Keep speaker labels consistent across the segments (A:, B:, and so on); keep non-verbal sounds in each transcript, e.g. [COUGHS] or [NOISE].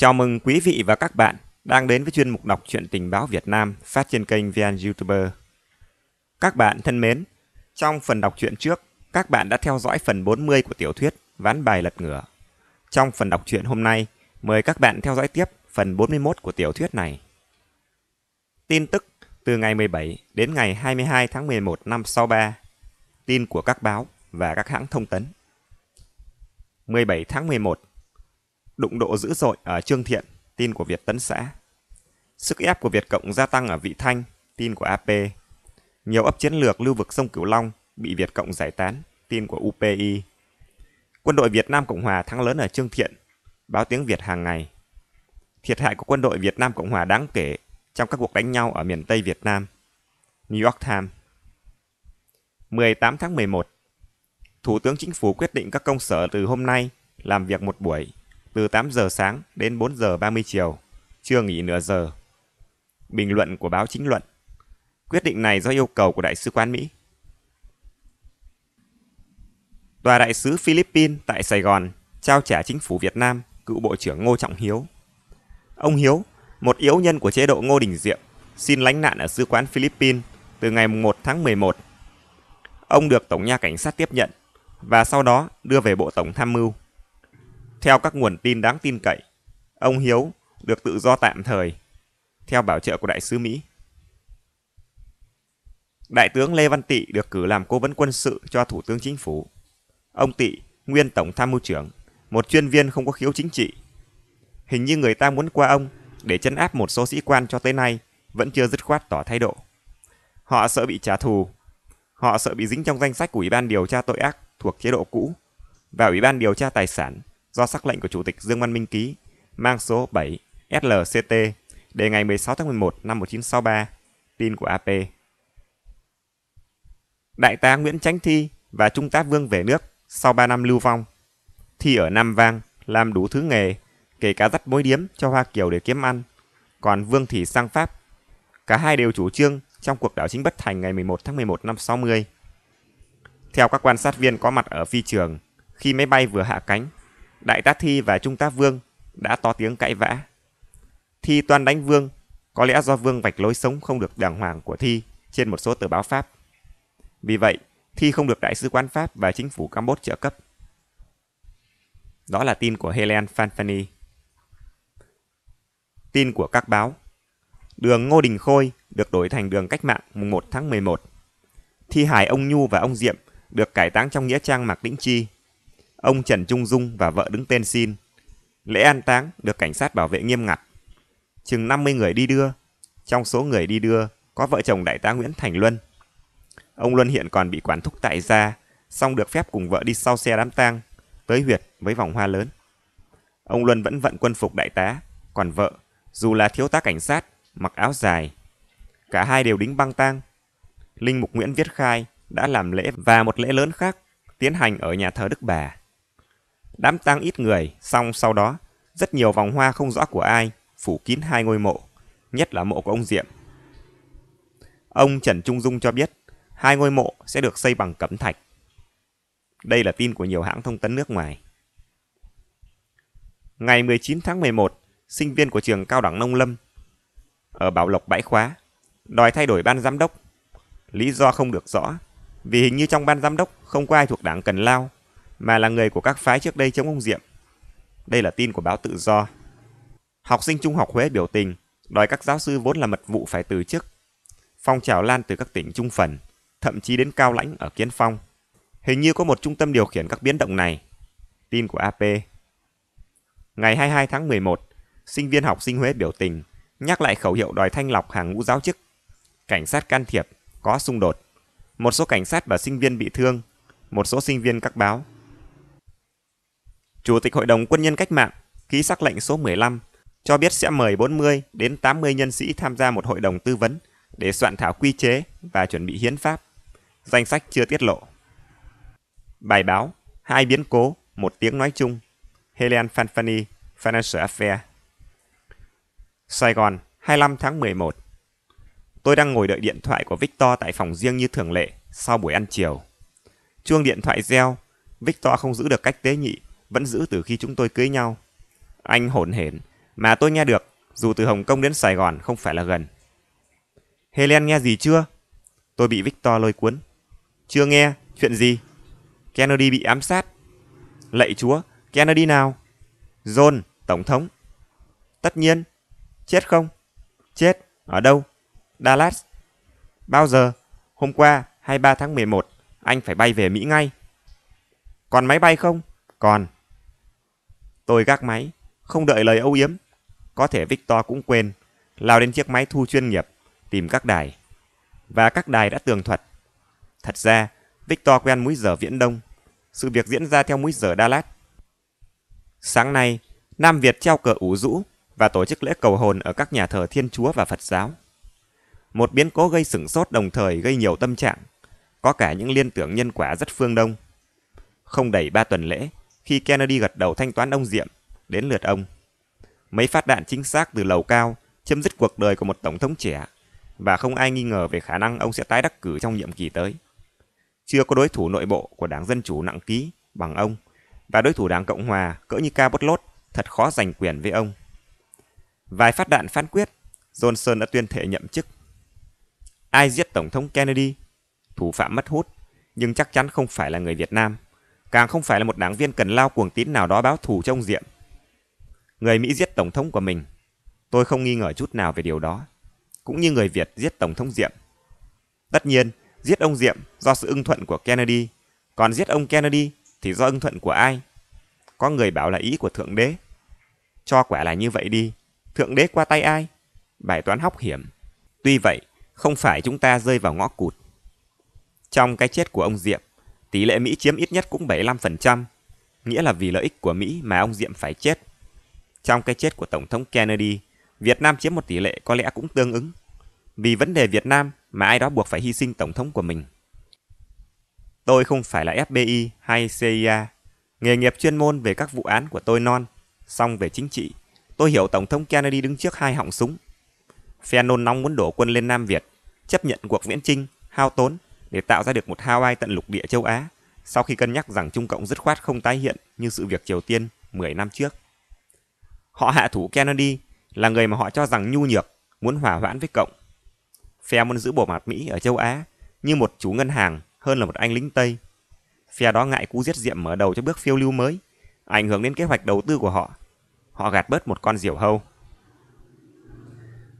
A: Chào mừng quý vị và các bạn đang đến với chuyên mục đọc truyện tình báo Việt Nam phát trên kênh VN YouTuber. Các bạn thân mến, trong phần đọc truyện trước, các bạn đã theo dõi phần 40 của tiểu thuyết Ván bài lật ngửa. Trong phần đọc truyện hôm nay, mời các bạn theo dõi tiếp phần 41 của tiểu thuyết này. Tin tức từ ngày 17 đến ngày 22 tháng 11 năm 63. Tin của các báo và các hãng thông tấn. 17 tháng 11 đụng độ dữ dội ở Trương Thiện, tin của Việt Tấn xã. Sức ép của Việt Cộng gia tăng ở Vị Thanh, tin của AP. Nhiều ấp chiến lược lưu vực sông Cửu Long bị Việt Cộng giải tán, tin của UPI. Quân đội Việt Nam Cộng Hòa thắng lớn ở Trương Thiện, báo tiếng Việt hàng ngày. Thiệt hại của quân đội Việt Nam Cộng Hòa đáng kể trong các cuộc đánh nhau ở miền Tây Việt Nam. New York Times 18 tháng 11 Thủ tướng Chính phủ quyết định các công sở từ hôm nay làm việc một buổi từ 8 giờ sáng đến 4 giờ 30 chiều, chưa nghỉ nửa giờ. Bình luận của báo chính luận. Quyết định này do yêu cầu của Đại sứ quán Mỹ. Tòa đại sứ Philippines tại Sài Gòn trao trả chính phủ Việt Nam cựu Bộ trưởng Ngô Trọng Hiếu. Ông Hiếu, một yếu nhân của chế độ Ngô Đình Diệm, xin lánh nạn ở sứ quán Philippines từ ngày 1 tháng 11. Ông được Tổng nhà Cảnh sát tiếp nhận và sau đó đưa về Bộ Tổng Tham mưu. Theo các nguồn tin đáng tin cậy, ông Hiếu được tự do tạm thời theo bảo trợ của đại sứ Mỹ. Đại tướng Lê Văn Tị được cử làm cố vấn quân sự cho Thủ tướng Chính phủ. Ông Tị, nguyên Tổng tham mưu trưởng, một chuyên viên không có khiếu chính trị. Hình như người ta muốn qua ông để chấn áp một số sĩ quan cho tới nay vẫn chưa dứt khoát tỏ thái độ. Họ sợ bị trả thù, họ sợ bị dính trong danh sách của Ủy ban điều tra tội ác thuộc chế độ cũ và Ủy ban điều tra tài sản do sắc lệnh của Chủ tịch Dương Văn Minh ký, mang số 7 SLCT, đề ngày 16 tháng 11 năm 1963, tin của AP. Đại tá Nguyễn tránh Thi và Trung tá Vương về nước sau 3 năm lưu vong. Thi ở Nam Vang làm đủ thứ nghề, kể cả dắt mối điếm cho Hoa Kiều để kiếm ăn. Còn Vương thì sang Pháp. Cả hai đều chủ trương trong cuộc đảo chính bất thành ngày 11 tháng 11 năm 60. Theo các quan sát viên có mặt ở phi trường, khi máy bay vừa hạ cánh Đại tá Thi và Trung tá Vương đã to tiếng cãi vã. Thi toan đánh Vương, có lẽ do Vương vạch lối sống không được đàng hoàng của Thi trên một số tờ báo Pháp. Vì vậy, Thi không được Đại sứ quán Pháp và chính phủ Campuchia trợ cấp. Đó là tin của Helen Fanfani. Tin của các báo Đường Ngô Đình Khôi được đổi thành đường cách mạng mùng 1 tháng 11. Thi hài ông Nhu và ông Diệm được cải táng trong nghĩa trang Mạc Đĩnh Chi ông Trần Trung Dung và vợ đứng tên xin. Lễ an táng được cảnh sát bảo vệ nghiêm ngặt. Chừng 50 người đi đưa, trong số người đi đưa có vợ chồng đại tá Nguyễn Thành Luân. Ông Luân hiện còn bị quản thúc tại gia, song được phép cùng vợ đi sau xe đám tang, tới huyệt với vòng hoa lớn. Ông Luân vẫn vận quân phục đại tá, còn vợ, dù là thiếu tá cảnh sát, mặc áo dài. Cả hai đều đính băng tang. Linh Mục Nguyễn Viết Khai đã làm lễ và một lễ lớn khác tiến hành ở nhà thờ Đức Bà. Đám tang ít người, xong sau đó, rất nhiều vòng hoa không rõ của ai, phủ kín hai ngôi mộ, nhất là mộ của ông Diệm. Ông Trần Trung Dung cho biết, hai ngôi mộ sẽ được xây bằng cẩm thạch. Đây là tin của nhiều hãng thông tấn nước ngoài. Ngày 19 tháng 11, sinh viên của trường cao đẳng nông lâm ở Bảo Lộc bãi khóa đòi thay đổi ban giám đốc. Lý do không được rõ, vì hình như trong ban giám đốc không có ai thuộc đảng Cần Lao mà là người của các phái trước đây chống ông Diệm. Đây là tin của báo Tự Do. Học sinh trung học Huế biểu tình, đòi các giáo sư vốn là mật vụ phải từ chức. Phong trào lan từ các tỉnh trung phần, thậm chí đến Cao Lãnh ở Kiến Phong. Hình như có một trung tâm điều khiển các biến động này. Tin của AP. Ngày 22 tháng 11, sinh viên học sinh Huế biểu tình, nhắc lại khẩu hiệu đòi thanh lọc hàng ngũ giáo chức. Cảnh sát can thiệp, có xung đột. Một số cảnh sát và sinh viên bị thương, một số sinh viên các báo. Chủ tịch Hội đồng Quân nhân Cách mạng ký sắc lệnh số 15 cho biết sẽ mời 40 đến 80 nhân sĩ tham gia một hội đồng tư vấn để soạn thảo quy chế và chuẩn bị hiến pháp. Danh sách chưa tiết lộ. Bài báo Hai biến cố, một tiếng nói chung. Helen Fanfani, Financial Affairs. Sài Gòn, 25 tháng 11. Tôi đang ngồi đợi điện thoại của Victor tại phòng riêng như thường lệ sau buổi ăn chiều. Chuông điện thoại reo, Victor không giữ được cách tế nhị vẫn giữ từ khi chúng tôi cưới nhau. Anh hổn hển, mà tôi nghe được, dù từ Hồng Kông đến Sài Gòn không phải là gần. Helen nghe gì chưa? Tôi bị Victor lôi cuốn. Chưa nghe, chuyện gì? Kennedy bị ám sát. Lạy chúa, Kennedy nào? John, Tổng thống. Tất nhiên. Chết không? Chết, ở đâu? Dallas. Bao giờ? Hôm qua, 23 tháng 11, anh phải bay về Mỹ ngay. Còn máy bay không? Còn. Tôi gác máy, không đợi lời âu yếm. Có thể Victor cũng quên, lao đến chiếc máy thu chuyên nghiệp, tìm các đài. Và các đài đã tường thuật. Thật ra, Victor quen múi giờ Viễn Đông. Sự việc diễn ra theo múi giờ Đa Lạt. Sáng nay, Nam Việt treo cờ ủ rũ và tổ chức lễ cầu hồn ở các nhà thờ Thiên Chúa và Phật giáo. Một biến cố gây sửng sốt đồng thời gây nhiều tâm trạng, có cả những liên tưởng nhân quả rất phương đông. Không đầy ba tuần lễ, khi Kennedy gật đầu thanh toán ông Diệm, đến lượt ông. Mấy phát đạn chính xác từ lầu cao chấm dứt cuộc đời của một tổng thống trẻ và không ai nghi ngờ về khả năng ông sẽ tái đắc cử trong nhiệm kỳ tới. Chưa có đối thủ nội bộ của Đảng Dân Chủ nặng ký bằng ông và đối thủ Đảng Cộng Hòa cỡ như ca Cabot thật khó giành quyền với ông. Vài phát đạn phán quyết, Johnson đã tuyên thệ nhậm chức. Ai giết Tổng thống Kennedy? Thủ phạm mất hút, nhưng chắc chắn không phải là người Việt Nam càng không phải là một đảng viên cần lao cuồng tín nào đó báo thù cho ông Diệm. Người Mỹ giết Tổng thống của mình, tôi không nghi ngờ chút nào về điều đó, cũng như người Việt giết Tổng thống Diệm. Tất nhiên, giết ông Diệm do sự ưng thuận của Kennedy, còn giết ông Kennedy thì do ưng thuận của ai? Có người bảo là ý của Thượng Đế. Cho quả là như vậy đi, Thượng Đế qua tay ai? Bài toán hóc hiểm. Tuy vậy, không phải chúng ta rơi vào ngõ cụt. Trong cái chết của ông Diệm, tỷ lệ Mỹ chiếm ít nhất cũng 75%, nghĩa là vì lợi ích của Mỹ mà ông Diệm phải chết. Trong cái chết của Tổng thống Kennedy, Việt Nam chiếm một tỷ lệ có lẽ cũng tương ứng. Vì vấn đề Việt Nam mà ai đó buộc phải hy sinh Tổng thống của mình. Tôi không phải là FBI hay CIA. Nghề nghiệp chuyên môn về các vụ án của tôi non, song về chính trị, tôi hiểu Tổng thống Kennedy đứng trước hai họng súng. Phe nôn nóng muốn đổ quân lên Nam Việt, chấp nhận cuộc viễn trinh, hao tốn để tạo ra được một Hawaii tận lục địa châu Á sau khi cân nhắc rằng Trung Cộng dứt khoát không tái hiện như sự việc Triều Tiên 10 năm trước. Họ hạ thủ Kennedy là người mà họ cho rằng nhu nhược, muốn hòa hoãn với Cộng. Phe muốn giữ bộ mặt Mỹ ở châu Á như một chủ ngân hàng hơn là một anh lính Tây. Phe đó ngại cú giết diệm mở đầu cho bước phiêu lưu mới, ảnh hưởng đến kế hoạch đầu tư của họ. Họ gạt bớt một con diều hâu.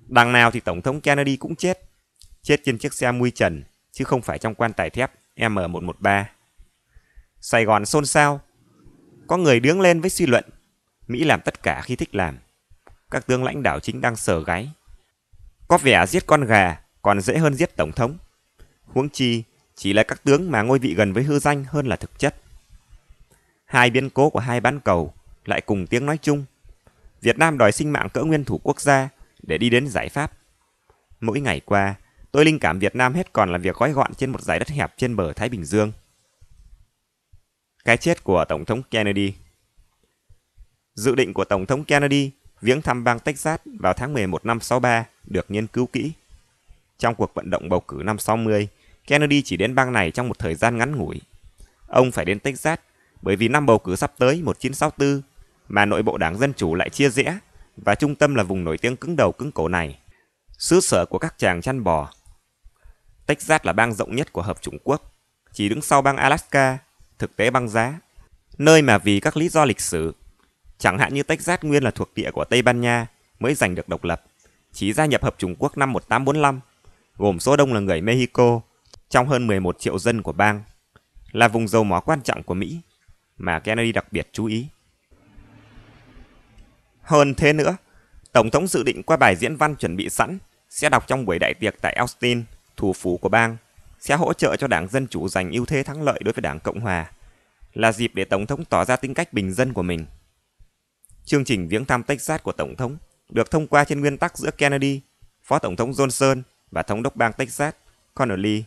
A: Đằng nào thì Tổng thống Kennedy cũng chết. Chết trên chiếc xe mui trần chứ không phải trong quan tài thép M113. Sài Gòn xôn xao. Có người đứng lên với suy luận, Mỹ làm tất cả khi thích làm. Các tướng lãnh đạo chính đang sờ gáy. Có vẻ giết con gà còn dễ hơn giết tổng thống. Huống chi, chỉ là các tướng mà ngôi vị gần với hư danh hơn là thực chất. Hai biến cố của hai bán cầu lại cùng tiếng nói chung. Việt Nam đòi sinh mạng cỡ nguyên thủ quốc gia để đi đến giải pháp. Mỗi ngày qua, Tôi linh cảm Việt Nam hết còn là việc gói gọn trên một dải đất hẹp trên bờ Thái Bình Dương. Cái chết của Tổng thống Kennedy Dự định của Tổng thống Kennedy viếng thăm bang Texas vào tháng 11 năm 63 được nghiên cứu kỹ. Trong cuộc vận động bầu cử năm 60, Kennedy chỉ đến bang này trong một thời gian ngắn ngủi. Ông phải đến Texas bởi vì năm bầu cử sắp tới 1964 mà nội bộ đảng Dân Chủ lại chia rẽ và trung tâm là vùng nổi tiếng cứng đầu cứng cổ này. Xứ sở của các chàng chăn bò, Texas là bang rộng nhất của Hợp Chủng Quốc, chỉ đứng sau bang Alaska, thực tế băng giá, nơi mà vì các lý do lịch sử, chẳng hạn như Texas nguyên là thuộc địa của Tây Ban Nha mới giành được độc lập, chỉ gia nhập Hợp Chủng Quốc năm 1845, gồm số đông là người Mexico, trong hơn 11 triệu dân của bang, là vùng dầu mỏ quan trọng của Mỹ mà Kennedy đặc biệt chú ý. Hơn thế nữa, Tổng thống dự định qua bài diễn văn chuẩn bị sẵn sẽ đọc trong buổi đại tiệc tại Austin – thủ phủ của bang, sẽ hỗ trợ cho đảng Dân Chủ giành ưu thế thắng lợi đối với đảng Cộng Hòa, là dịp để Tổng thống tỏ ra tính cách bình dân của mình. Chương trình viếng thăm Texas của Tổng thống được thông qua trên nguyên tắc giữa Kennedy, Phó Tổng thống Johnson và Thống đốc bang Texas Connolly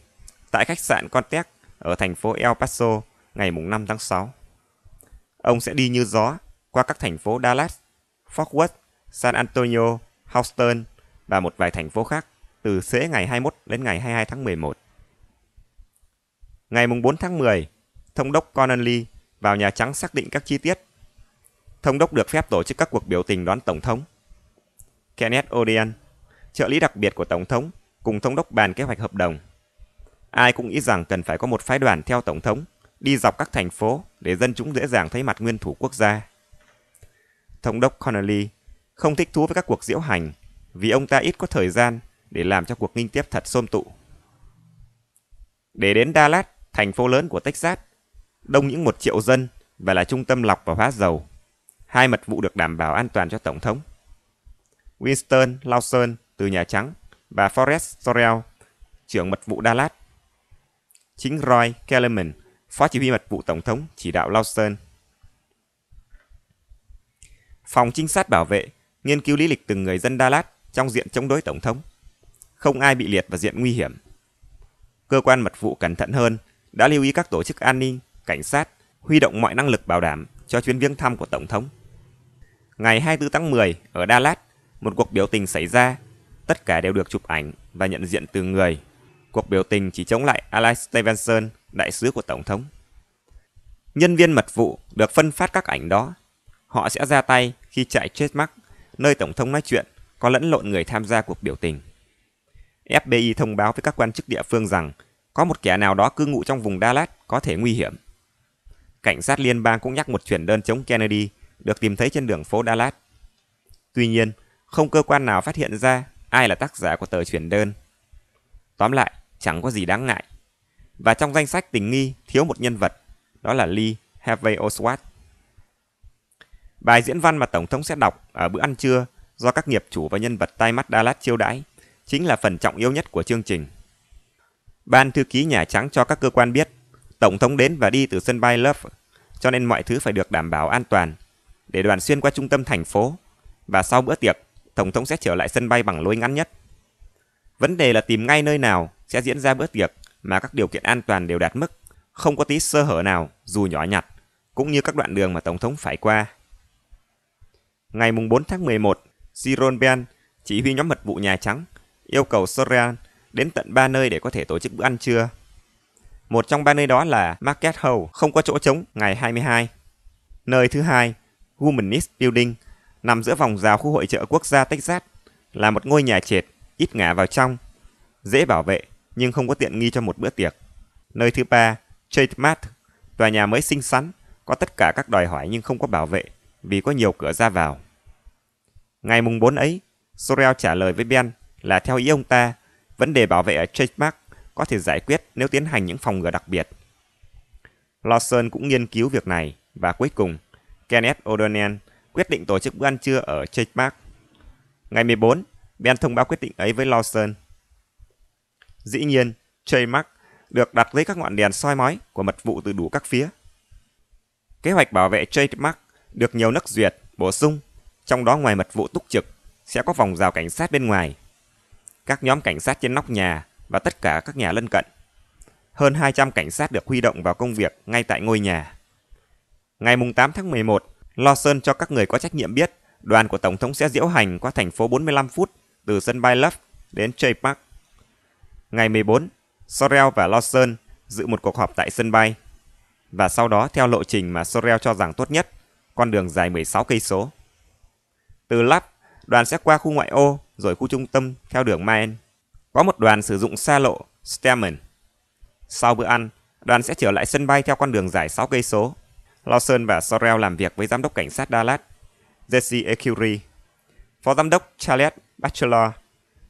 A: tại khách sạn Contec ở thành phố El Paso ngày 5 tháng 6. Ông sẽ đi như gió qua các thành phố Dallas, Fort Worth, San Antonio, Houston và một vài thành phố khác từ xế ngày 21 đến ngày 22 tháng 11. Ngày 4 tháng 10, Thống đốc Conan vào Nhà Trắng xác định các chi tiết. Thống đốc được phép tổ chức các cuộc biểu tình đón Tổng thống. Kenneth Odean, trợ lý đặc biệt của Tổng thống, cùng Thống đốc bàn kế hoạch hợp đồng. Ai cũng nghĩ rằng cần phải có một phái đoàn theo Tổng thống, đi dọc các thành phố để dân chúng dễ dàng thấy mặt nguyên thủ quốc gia. Thống đốc Connolly không thích thú với các cuộc diễu hành vì ông ta ít có thời gian để làm cho cuộc nghinh tiếp thật xôm tụ. Để đến Dallas, thành phố lớn của Texas, đông những một triệu dân và là trung tâm lọc và hóa dầu. Hai mật vụ được đảm bảo an toàn cho Tổng thống. Winston Lawson từ Nhà Trắng và Forrest Sorrell, trưởng mật vụ Dallas. Chính Roy Kellerman, phó chỉ huy mật vụ Tổng thống, chỉ đạo Lawson. Phòng trinh sát bảo vệ nghiên cứu lý lịch từng người dân Dallas trong diện chống đối Tổng thống không ai bị liệt vào diện nguy hiểm. Cơ quan mật vụ cẩn thận hơn đã lưu ý các tổ chức an ninh, cảnh sát huy động mọi năng lực bảo đảm cho chuyến viếng thăm của Tổng thống. Ngày 24 tháng 10 ở Đà Lạt, một cuộc biểu tình xảy ra, tất cả đều được chụp ảnh và nhận diện từ người. Cuộc biểu tình chỉ chống lại Alex Stevenson, đại sứ của Tổng thống. Nhân viên mật vụ được phân phát các ảnh đó. Họ sẽ ra tay khi chạy chết mắt nơi Tổng thống nói chuyện có lẫn lộn người tham gia cuộc biểu tình. FBI thông báo với các quan chức địa phương rằng có một kẻ nào đó cư ngụ trong vùng Dallas có thể nguy hiểm. Cảnh sát liên bang cũng nhắc một chuyển đơn chống Kennedy được tìm thấy trên đường phố Dallas. Tuy nhiên, không cơ quan nào phát hiện ra ai là tác giả của tờ chuyển đơn. Tóm lại, chẳng có gì đáng ngại. Và trong danh sách tình nghi thiếu một nhân vật, đó là Lee Harvey Oswald. Bài diễn văn mà Tổng thống sẽ đọc ở bữa ăn trưa do các nghiệp chủ và nhân vật tai mắt Dallas chiêu đãi chính là phần trọng yếu nhất của chương trình. Ban thư ký Nhà Trắng cho các cơ quan biết, Tổng thống đến và đi từ sân bay Love, cho nên mọi thứ phải được đảm bảo an toàn, để đoàn xuyên qua trung tâm thành phố, và sau bữa tiệc, Tổng thống sẽ trở lại sân bay bằng lối ngắn nhất. Vấn đề là tìm ngay nơi nào sẽ diễn ra bữa tiệc mà các điều kiện an toàn đều đạt mức, không có tí sơ hở nào, dù nhỏ nhặt, cũng như các đoạn đường mà Tổng thống phải qua. Ngày 4 tháng 11, Jerome Ben, chỉ huy nhóm mật vụ Nhà Trắng, yêu cầu Sorean đến tận ba nơi để có thể tổ chức bữa ăn trưa. Một trong ba nơi đó là Market Hall, không có chỗ trống, ngày 22. Nơi thứ hai, Humanist Building, nằm giữa vòng rào khu hội trợ quốc gia Texas, là một ngôi nhà trệt, ít ngả vào trong, dễ bảo vệ nhưng không có tiện nghi cho một bữa tiệc. Nơi thứ ba, Trademark, tòa nhà mới xinh xắn, có tất cả các đòi hỏi nhưng không có bảo vệ vì có nhiều cửa ra vào. Ngày mùng 4 ấy, Sorel trả lời với Ben là theo ý ông ta, vấn đề bảo vệ ở trademark có thể giải quyết nếu tiến hành những phòng ngừa đặc biệt. Lawson cũng nghiên cứu việc này và cuối cùng, Kenneth O'Donnell quyết định tổ chức bữa ăn trưa ở trademark. Ngày 14, Ben thông báo quyết định ấy với Lawson. Dĩ nhiên, trademark được đặt dưới các ngọn đèn soi mói của mật vụ từ đủ các phía. Kế hoạch bảo vệ trademark được nhiều nước duyệt, bổ sung, trong đó ngoài mật vụ túc trực, sẽ có vòng rào cảnh sát bên ngoài các nhóm cảnh sát trên nóc nhà và tất cả các nhà lân cận. Hơn 200 cảnh sát được huy động vào công việc ngay tại ngôi nhà. Ngày 8 tháng 11, Lawson cho các người có trách nhiệm biết đoàn của Tổng thống sẽ diễu hành qua thành phố 45 phút từ sân bay Love đến Jay Park. Ngày 14, Sorel và Lawson dự một cuộc họp tại sân bay và sau đó theo lộ trình mà Sorel cho rằng tốt nhất, con đường dài 16 cây số. Từ Love, đoàn sẽ qua khu ngoại ô rồi khu trung tâm theo đường Main. Có một đoàn sử dụng xa lộ Stemmen. Sau bữa ăn, đoàn sẽ trở lại sân bay theo con đường dài 6 cây số. Lawson và Sorel làm việc với giám đốc cảnh sát Dallas, Jesse Ecury, phó giám đốc Charles Bachelor,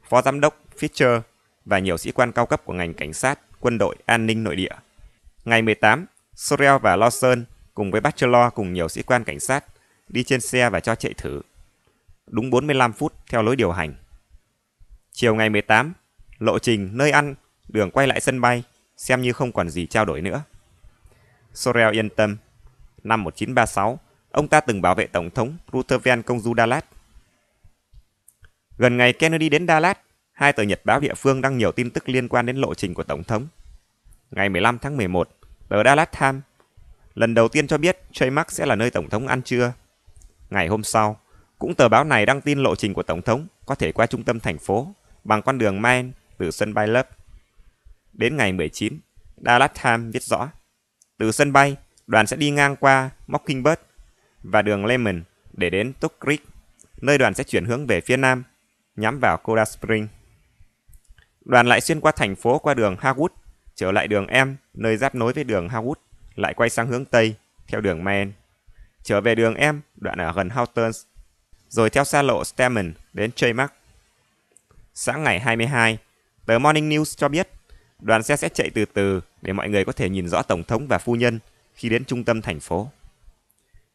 A: phó giám đốc Fisher và nhiều sĩ quan cao cấp của ngành cảnh sát, quân đội, an ninh nội địa. Ngày 18, Sorel và Lawson cùng với Bachelor cùng nhiều sĩ quan cảnh sát đi trên xe và cho chạy thử đúng 45 phút theo lối điều hành. Chiều ngày 18, lộ trình, nơi ăn, đường quay lại sân bay, xem như không còn gì trao đổi nữa. Sorel yên tâm. Năm 1936, ông ta từng bảo vệ Tổng thống Roosevelt công du Dallas. Gần ngày Kennedy đến Dallas, hai tờ nhật báo địa phương đăng nhiều tin tức liên quan đến lộ trình của Tổng thống. Ngày 15 tháng 11, tờ Dallas Times lần đầu tiên cho biết Trey Mark sẽ là nơi Tổng thống ăn trưa. Ngày hôm sau, cũng tờ báo này đăng tin lộ trình của Tổng thống có thể qua trung tâm thành phố bằng con đường Main từ sân bay Lớp. Đến ngày 19, Dallas Times viết rõ, từ sân bay, đoàn sẽ đi ngang qua Mockingbird và đường Lemon để đến Tuck Creek, nơi đoàn sẽ chuyển hướng về phía nam, nhắm vào Coral Spring. Đoàn lại xuyên qua thành phố qua đường Harwood, trở lại đường m nơi giáp nối với đường Harwood, lại quay sang hướng Tây, theo đường Main. Trở về đường m đoạn ở gần Houghton rồi theo xa lộ stemmen đến Chaymark. Sáng ngày 22, tờ Morning News cho biết đoàn xe sẽ chạy từ từ để mọi người có thể nhìn rõ Tổng thống và phu nhân khi đến trung tâm thành phố.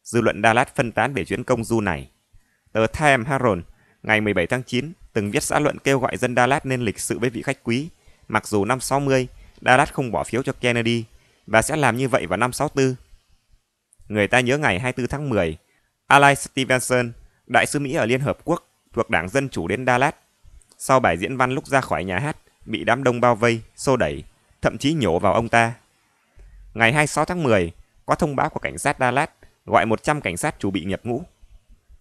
A: Dư luận Dallas phân tán về chuyến công du này. Tờ Time Herald ngày 17 tháng 9 từng viết xã luận kêu gọi dân Dallas nên lịch sự với vị khách quý, mặc dù năm 60 Dallas không bỏ phiếu cho Kennedy và sẽ làm như vậy vào năm 64. Người ta nhớ ngày 24 tháng 10, Ally Stevenson đại sứ Mỹ ở Liên Hợp Quốc thuộc Đảng Dân Chủ đến Dallas. Sau bài diễn văn lúc ra khỏi nhà hát, bị đám đông bao vây, xô đẩy, thậm chí nhổ vào ông ta. Ngày 26 tháng 10, có thông báo của cảnh sát Dallas gọi 100 cảnh sát chuẩn bị nhập ngũ.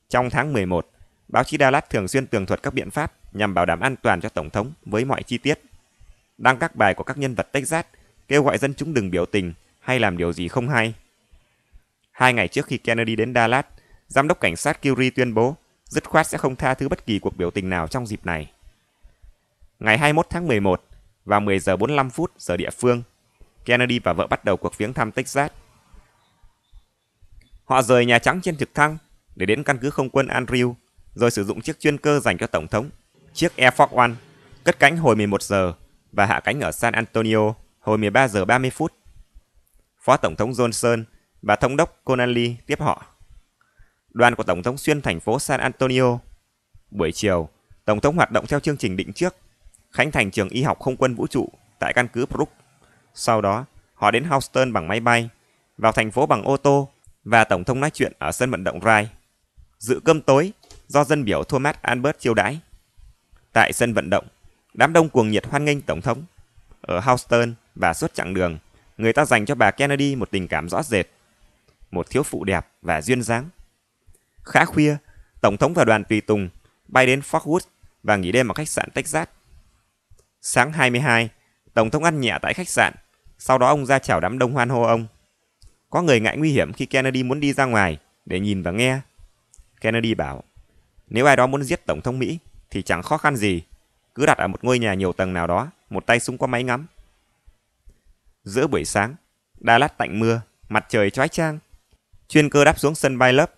A: Trong tháng 11, báo chí Dallas thường xuyên tường thuật các biện pháp nhằm bảo đảm an toàn cho Tổng thống với mọi chi tiết. Đăng các bài của các nhân vật Texas kêu gọi dân chúng đừng biểu tình hay làm điều gì không hay. Hai ngày trước khi Kennedy đến Dallas, Giám đốc cảnh sát Curie tuyên bố dứt khoát sẽ không tha thứ bất kỳ cuộc biểu tình nào trong dịp này. Ngày 21 tháng 11, và 10 giờ 45 phút giờ địa phương, Kennedy và vợ bắt đầu cuộc viếng thăm Texas. Họ rời Nhà Trắng trên trực thăng để đến căn cứ không quân Andrew, rồi sử dụng chiếc chuyên cơ dành cho Tổng thống, chiếc Air Force One, cất cánh hồi 11 giờ và hạ cánh ở San Antonio hồi 13 giờ 30 phút. Phó Tổng thống Johnson và Thống đốc Connally tiếp họ đoàn của Tổng thống xuyên thành phố San Antonio. Buổi chiều, Tổng thống hoạt động theo chương trình định trước, khánh thành trường y học không quân vũ trụ tại căn cứ Brook. Sau đó, họ đến Houston bằng máy bay, vào thành phố bằng ô tô và Tổng thống nói chuyện ở sân vận động Rai. Dự cơm tối do dân biểu Thomas Albert chiêu đãi. Tại sân vận động, đám đông cuồng nhiệt hoan nghênh Tổng thống. Ở Houston và suốt chặng đường, người ta dành cho bà Kennedy một tình cảm rõ rệt. Một thiếu phụ đẹp và duyên dáng Khá khuya, Tổng thống và đoàn tùy tùng bay đến Fort Wood và nghỉ đêm ở khách sạn Texas. Sáng 22, Tổng thống ăn nhẹ tại khách sạn, sau đó ông ra chào đám đông hoan hô ông. Có người ngại nguy hiểm khi Kennedy muốn đi ra ngoài để nhìn và nghe. Kennedy bảo, nếu ai đó muốn giết Tổng thống Mỹ thì chẳng khó khăn gì, cứ đặt ở một ngôi nhà nhiều tầng nào đó, một tay súng có máy ngắm. Giữa buổi sáng, Đà Lạt tạnh mưa, mặt trời trói trang. Chuyên cơ đáp xuống sân bay lớp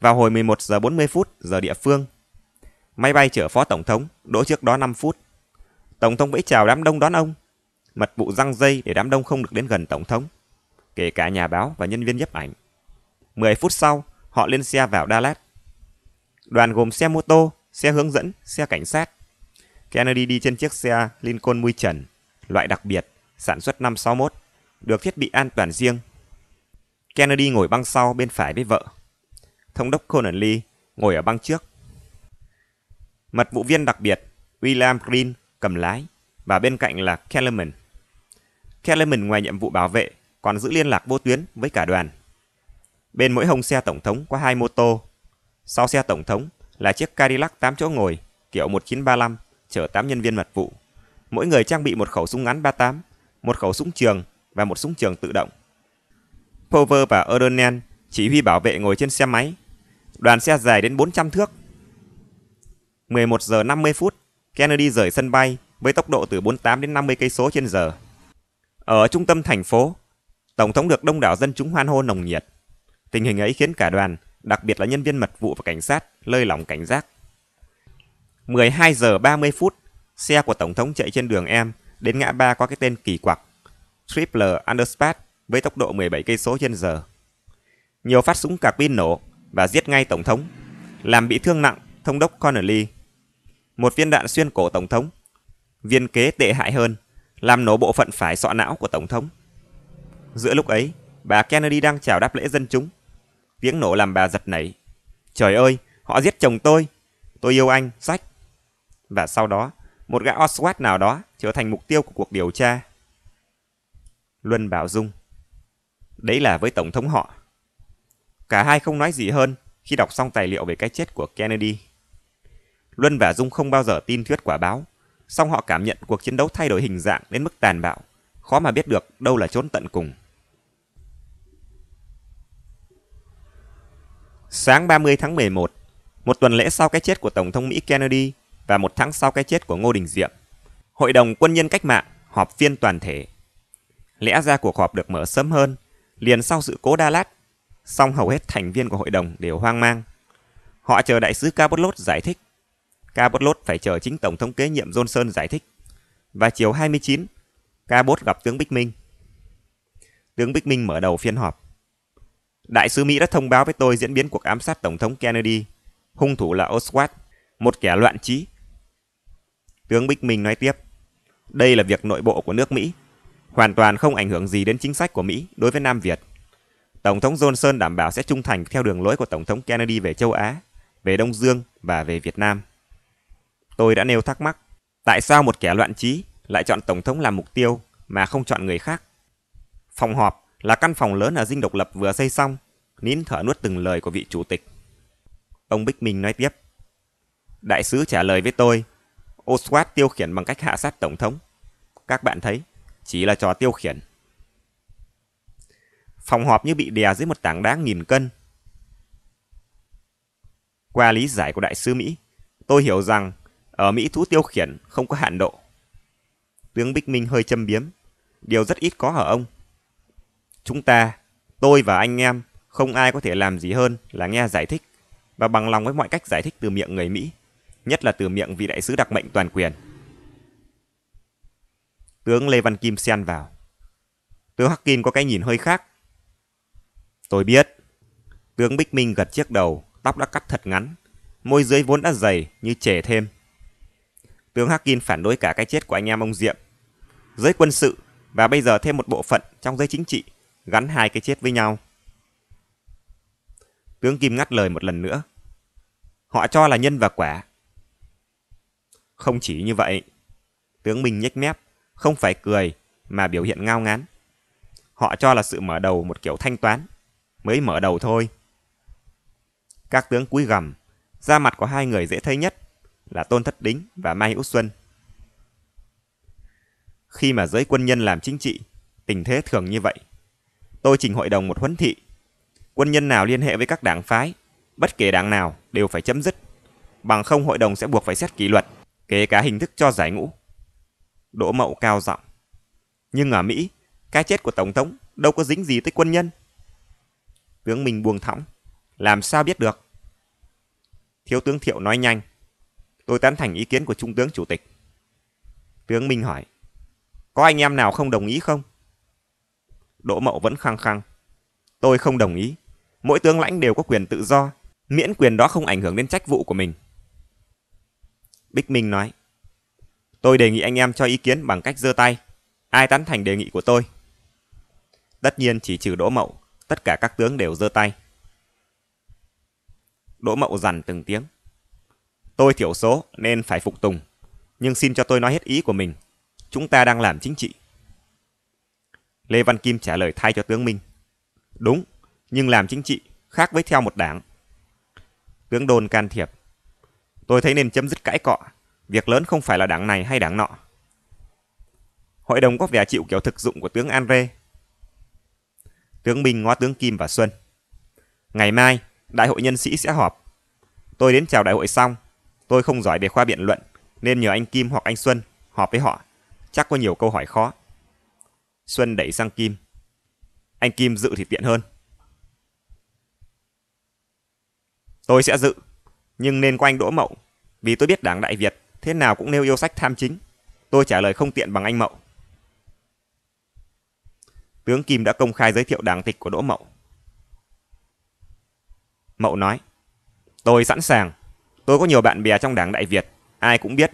A: vào hồi 11 giờ 40 phút giờ địa phương. Máy bay chở phó tổng thống đỗ trước đó 5 phút. Tổng thống vẫy chào đám đông đón ông, mật vụ răng dây để đám đông không được đến gần tổng thống, kể cả nhà báo và nhân viên nhiếp ảnh. 10 phút sau, họ lên xe vào Dallas. Đoàn gồm xe mô tô, xe hướng dẫn, xe cảnh sát. Kennedy đi trên chiếc xe Lincoln mui trần, loại đặc biệt, sản xuất năm 61, được thiết bị an toàn riêng. Kennedy ngồi băng sau bên phải với vợ thống đốc Conan Lee ngồi ở băng trước. Mật vụ viên đặc biệt William Green cầm lái và bên cạnh là Kellerman. Kellerman ngoài nhiệm vụ bảo vệ còn giữ liên lạc vô tuyến với cả đoàn. Bên mỗi hông xe tổng thống có hai mô tô. Sau xe tổng thống là chiếc Cadillac 8 chỗ ngồi kiểu 1935 chở 8 nhân viên mật vụ. Mỗi người trang bị một khẩu súng ngắn 38, một khẩu súng trường và một súng trường tự động. Pover và O'Donnell chỉ huy bảo vệ ngồi trên xe máy Đoàn xe dài đến 400 thước. 11 giờ 50 phút, Kennedy rời sân bay với tốc độ từ 48 đến 50 cây số trên giờ. Ở trung tâm thành phố, tổng thống được đông đảo dân chúng hoan hô nồng nhiệt. Tình hình ấy khiến cả đoàn, đặc biệt là nhân viên mật vụ và cảnh sát, lơi lỏng cảnh giác. 12 giờ 30 phút, xe của tổng thống chạy trên đường em đến ngã ba có cái tên kỳ quặc, Triple Underspat với tốc độ 17 cây số trên giờ. Nhiều phát súng cạc pin nổ, và giết ngay Tổng thống, làm bị thương nặng Thông đốc Connolly. Một viên đạn xuyên cổ Tổng thống, viên kế tệ hại hơn, làm nổ bộ phận phải sọ não của Tổng thống. Giữa lúc ấy, bà Kennedy đang chào đáp lễ dân chúng. Tiếng nổ làm bà giật nảy. Trời ơi, họ giết chồng tôi. Tôi yêu anh, sách. Và sau đó, một gã Oswald nào đó trở thành mục tiêu của cuộc điều tra. Luân Bảo Dung Đấy là với Tổng thống họ. Cả hai không nói gì hơn khi đọc xong tài liệu về cái chết của Kennedy. Luân và Dung không bao giờ tin thuyết quả báo, song họ cảm nhận cuộc chiến đấu thay đổi hình dạng đến mức tàn bạo, khó mà biết được đâu là chốn tận cùng. Sáng 30 tháng 11, một tuần lễ sau cái chết của Tổng thống Mỹ Kennedy và một tháng sau cái chết của Ngô Đình Diệm, Hội đồng Quân nhân Cách mạng họp phiên toàn thể. Lẽ ra cuộc họp được mở sớm hơn, liền sau sự cố Đa Lát song hầu hết thành viên của hội đồng đều hoang mang. Họ chờ đại sứ Cabotlot giải thích. Cabotlot phải chờ chính tổng thống kế nhiệm Johnson giải thích. Và chiều 29, Cabot gặp tướng Bích Minh. Tướng Bích Minh mở đầu phiên họp. Đại sứ Mỹ đã thông báo với tôi diễn biến cuộc ám sát tổng thống Kennedy. Hung thủ là Oswald, một kẻ loạn trí. Tướng Bích Minh nói tiếp. Đây là việc nội bộ của nước Mỹ, hoàn toàn không ảnh hưởng gì đến chính sách của Mỹ đối với Nam Việt. Tổng thống Johnson đảm bảo sẽ trung thành theo đường lối của Tổng thống Kennedy về châu Á, về Đông Dương và về Việt Nam. Tôi đã nêu thắc mắc, tại sao một kẻ loạn trí lại chọn Tổng thống làm mục tiêu mà không chọn người khác? Phòng họp là căn phòng lớn ở dinh độc lập vừa xây xong, nín thở nuốt từng lời của vị chủ tịch. Ông Bích Minh nói tiếp. Đại sứ trả lời với tôi, Oswald tiêu khiển bằng cách hạ sát Tổng thống. Các bạn thấy, chỉ là trò tiêu khiển phòng họp như bị đè dưới một tảng đá nghìn cân. Qua lý giải của đại sứ Mỹ, tôi hiểu rằng ở Mỹ thú tiêu khiển không có hạn độ. Tướng Bích Minh hơi châm biếm, điều rất ít có ở ông. Chúng ta, tôi và anh em, không ai có thể làm gì hơn là nghe giải thích và bằng lòng với mọi cách giải thích từ miệng người Mỹ, nhất là từ miệng vị đại sứ đặc mệnh toàn quyền. Tướng Lê Văn Kim xen vào. Tướng Hắc Kim có cái nhìn hơi khác Tôi biết. Tướng Bích Minh gật chiếc đầu, tóc đã cắt thật ngắn. Môi dưới vốn đã dày như trẻ thêm. Tướng Hakin phản đối cả cái chết của anh em ông Diệm. Giới quân sự và bây giờ thêm một bộ phận trong giới chính trị gắn hai cái chết với nhau. Tướng Kim ngắt lời một lần nữa. Họ cho là nhân và quả. Không chỉ như vậy. Tướng Minh nhếch mép, không phải cười mà biểu hiện ngao ngán. Họ cho là sự mở đầu một kiểu thanh toán mới mở đầu thôi. Các tướng cúi gầm, da mặt của hai người dễ thấy nhất là Tôn Thất Đính và Mai Út Xuân. Khi mà giới quân nhân làm chính trị, tình thế thường như vậy. Tôi trình hội đồng một huấn thị. Quân nhân nào liên hệ với các đảng phái, bất kể đảng nào đều phải chấm dứt. Bằng không hội đồng sẽ buộc phải xét kỷ luật, kể cả hình thức cho giải ngũ. Đỗ Mậu cao giọng. Nhưng ở Mỹ, cái chết của Tổng thống đâu có dính gì tới quân nhân. Tướng Minh buông thõng. Làm sao biết được? Thiếu tướng Thiệu nói nhanh. Tôi tán thành ý kiến của Trung tướng Chủ tịch. Tướng Minh hỏi. Có anh em nào không đồng ý không? Đỗ Mậu vẫn khăng khăng. Tôi không đồng ý. Mỗi tướng lãnh đều có quyền tự do, miễn quyền đó không ảnh hưởng đến trách vụ của mình. Bích Minh nói. Tôi đề nghị anh em cho ý kiến bằng cách giơ tay. Ai tán thành đề nghị của tôi? Tất nhiên chỉ trừ Đỗ Mậu, Tất cả các tướng đều giơ tay. Đỗ Mậu dằn từng tiếng. Tôi thiểu số nên phải phục tùng, nhưng xin cho tôi nói hết ý của mình. Chúng ta đang làm chính trị. Lê Văn Kim trả lời thay cho tướng Minh. Đúng, nhưng làm chính trị khác với theo một đảng. Tướng Đôn can thiệp. Tôi thấy nên chấm dứt cãi cọ, việc lớn không phải là đảng này hay đảng nọ. Hội đồng có vẻ chịu kiểu thực dụng của tướng Andre tướng Minh ngó tướng Kim và Xuân. Ngày mai, đại hội nhân sĩ sẽ họp. Tôi đến chào đại hội xong, tôi không giỏi về khoa biện luận nên nhờ anh Kim hoặc anh Xuân họp với họ, chắc có nhiều câu hỏi khó. Xuân đẩy sang Kim. Anh Kim dự thì tiện hơn. Tôi sẽ dự, nhưng nên có anh Đỗ Mậu, vì tôi biết Đảng Đại Việt thế nào cũng nêu yêu sách tham chính. Tôi trả lời không tiện bằng anh Mậu tướng Kim đã công khai giới thiệu đảng tịch của Đỗ Mậu. Mậu nói, tôi sẵn sàng, tôi có nhiều bạn bè trong đảng Đại Việt, ai cũng biết,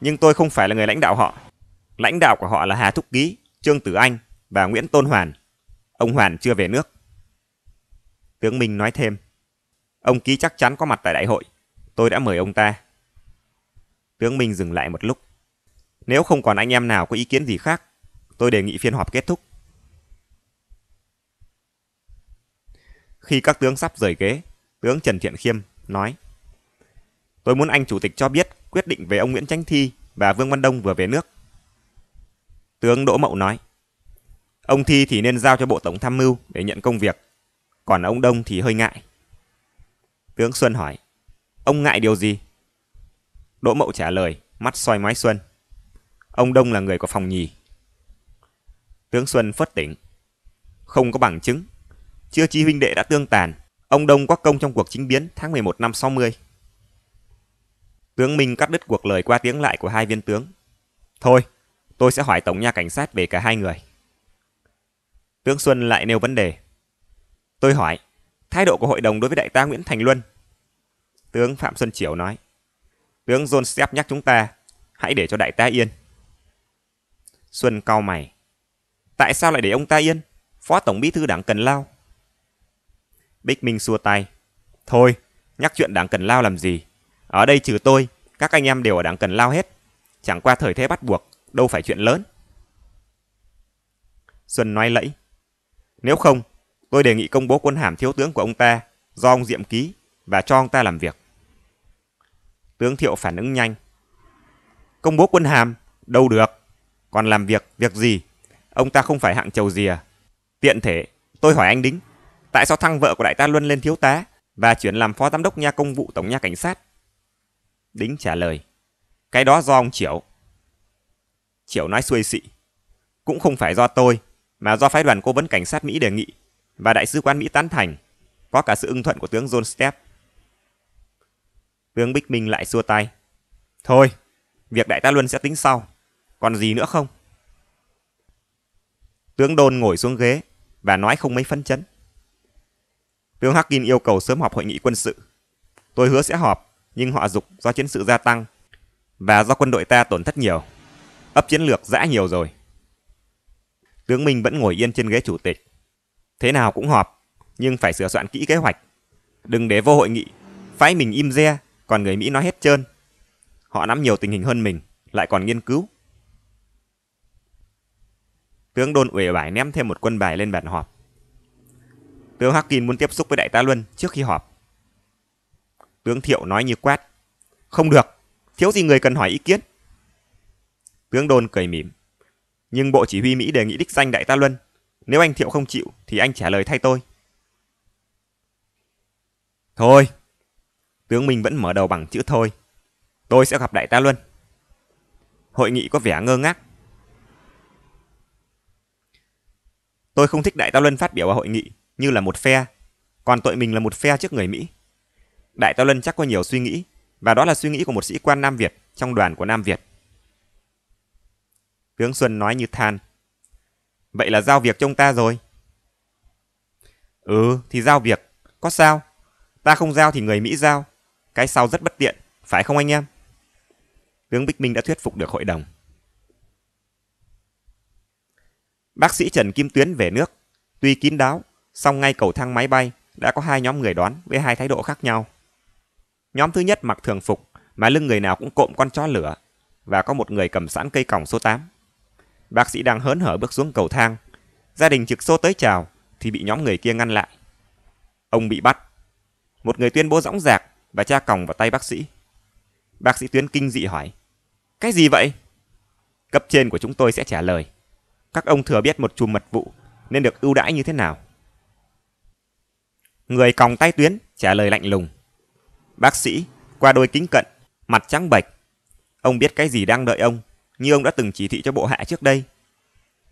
A: nhưng tôi không phải là người lãnh đạo họ. Lãnh đạo của họ là Hà Thúc Ký, Trương Tử Anh và Nguyễn Tôn Hoàn. Ông Hoàn chưa về nước. Tướng Minh nói thêm, ông Ký chắc chắn có mặt tại đại hội, tôi đã mời ông ta. Tướng Minh dừng lại một lúc. Nếu không còn anh em nào có ý kiến gì khác, tôi đề nghị phiên họp kết thúc. Khi các tướng sắp rời ghế, tướng Trần Thiện Khiêm nói Tôi muốn anh chủ tịch cho biết quyết định về ông Nguyễn Chánh Thi và Vương Văn Đông vừa về nước. Tướng Đỗ Mậu nói Ông Thi thì nên giao cho Bộ Tổng Tham mưu để nhận công việc, còn ông Đông thì hơi ngại. Tướng Xuân hỏi Ông ngại điều gì? Đỗ Mậu trả lời, mắt soi mái Xuân. Ông Đông là người có phòng nhì. Tướng Xuân phất tỉnh. Không có bằng chứng, chưa chi huynh đệ đã tương tàn, ông Đông có công trong cuộc chính biến tháng 11 năm 60. Tướng Minh cắt đứt cuộc lời qua tiếng lại của hai viên tướng. Thôi, tôi sẽ hỏi tổng nha cảnh sát về cả hai người. Tướng Xuân lại nêu vấn đề. Tôi hỏi, thái độ của hội đồng đối với đại tá Nguyễn Thành Luân. Tướng Phạm Xuân Triểu nói, tướng John Sepp nhắc chúng ta, hãy để cho đại tá yên. Xuân cau mày. Tại sao lại để ông ta yên? Phó Tổng Bí Thư Đảng Cần Lao, Bích Minh xua tay. Thôi, nhắc chuyện Đảng cần lao làm gì. Ở đây trừ tôi, các anh em đều ở Đảng cần lao hết. Chẳng qua thời thế bắt buộc, đâu phải chuyện lớn. Xuân nói lẫy. Nếu không, tôi đề nghị công bố quân hàm thiếu tướng của ông ta do ông Diệm ký và cho ông ta làm việc. Tướng Thiệu phản ứng nhanh. Công bố quân hàm? Đâu được. Còn làm việc, việc gì? Ông ta không phải hạng chầu gì à? Tiện thể, tôi hỏi anh Đính, tại sao thăng vợ của đại tá Luân lên thiếu tá và chuyển làm phó giám đốc nha công vụ tổng nha cảnh sát? Đính trả lời, cái đó do ông Triệu. Triệu nói xuôi xị, cũng không phải do tôi, mà do phái đoàn cố vấn cảnh sát Mỹ đề nghị và đại sứ quán Mỹ tán thành, có cả sự ưng thuận của tướng John Stepp. Tướng Bích Minh lại xua tay. Thôi, việc đại tá Luân sẽ tính sau, còn gì nữa không? Tướng Đôn ngồi xuống ghế và nói không mấy phân chấn. Tướng Hackin yêu cầu sớm họp hội nghị quân sự. Tôi hứa sẽ họp, nhưng họa dục do chiến sự gia tăng và do quân đội ta tổn thất nhiều. Ấp chiến lược dã nhiều rồi. Tướng Minh vẫn ngồi yên trên ghế chủ tịch. Thế nào cũng họp, nhưng phải sửa soạn kỹ kế hoạch. Đừng để vô hội nghị, phái mình im re, còn người Mỹ nói hết trơn. Họ nắm nhiều tình hình hơn mình, lại còn nghiên cứu. Tướng Đôn uể oải ném thêm một quân bài lên bàn họp. Tướng Hackin muốn tiếp xúc với Đại tá Luân trước khi họp. Tướng Thiệu nói như quát. Không được, thiếu gì người cần hỏi ý kiến. Tướng Đôn cười mỉm. Nhưng Bộ Chỉ huy Mỹ đề nghị đích danh Đại tá Luân. Nếu anh Thiệu không chịu thì anh trả lời thay tôi. Thôi. Tướng Minh vẫn mở đầu bằng chữ thôi. Tôi sẽ gặp Đại tá Luân. Hội nghị có vẻ ngơ ngác. Tôi không thích Đại tá Luân phát biểu ở hội nghị như là một phe, còn tội mình là một phe trước người Mỹ. Đại Tao Lân chắc có nhiều suy nghĩ, và đó là suy nghĩ của một sĩ quan Nam Việt trong đoàn của Nam Việt. Tướng Xuân nói như than. Vậy là giao việc cho ông ta rồi. Ừ, thì giao việc. Có sao? Ta không giao thì người Mỹ giao. Cái sau rất bất tiện, phải không anh em? Tướng Bích Minh đã thuyết phục được hội đồng. Bác sĩ Trần Kim Tuyến về nước, tuy kín đáo Song ngay cầu thang máy bay đã có hai nhóm người đón với hai thái độ khác nhau. Nhóm thứ nhất mặc thường phục mà lưng người nào cũng cộm con chó lửa và có một người cầm sẵn cây còng số 8. Bác sĩ đang hớn hở bước xuống cầu thang. Gia đình trực xô tới chào thì bị nhóm người kia ngăn lại. Ông bị bắt. Một người tuyên bố dõng dạc và tra còng vào tay bác sĩ. Bác sĩ Tuyến kinh dị hỏi. Cái gì vậy? Cấp trên của chúng tôi sẽ trả lời. Các ông thừa biết một chùm mật vụ nên được ưu đãi như thế nào? Người còng tay tuyến trả lời lạnh lùng. Bác sĩ, qua đôi kính cận, mặt trắng bệch. Ông biết cái gì đang đợi ông, như ông đã từng chỉ thị cho bộ hạ trước đây.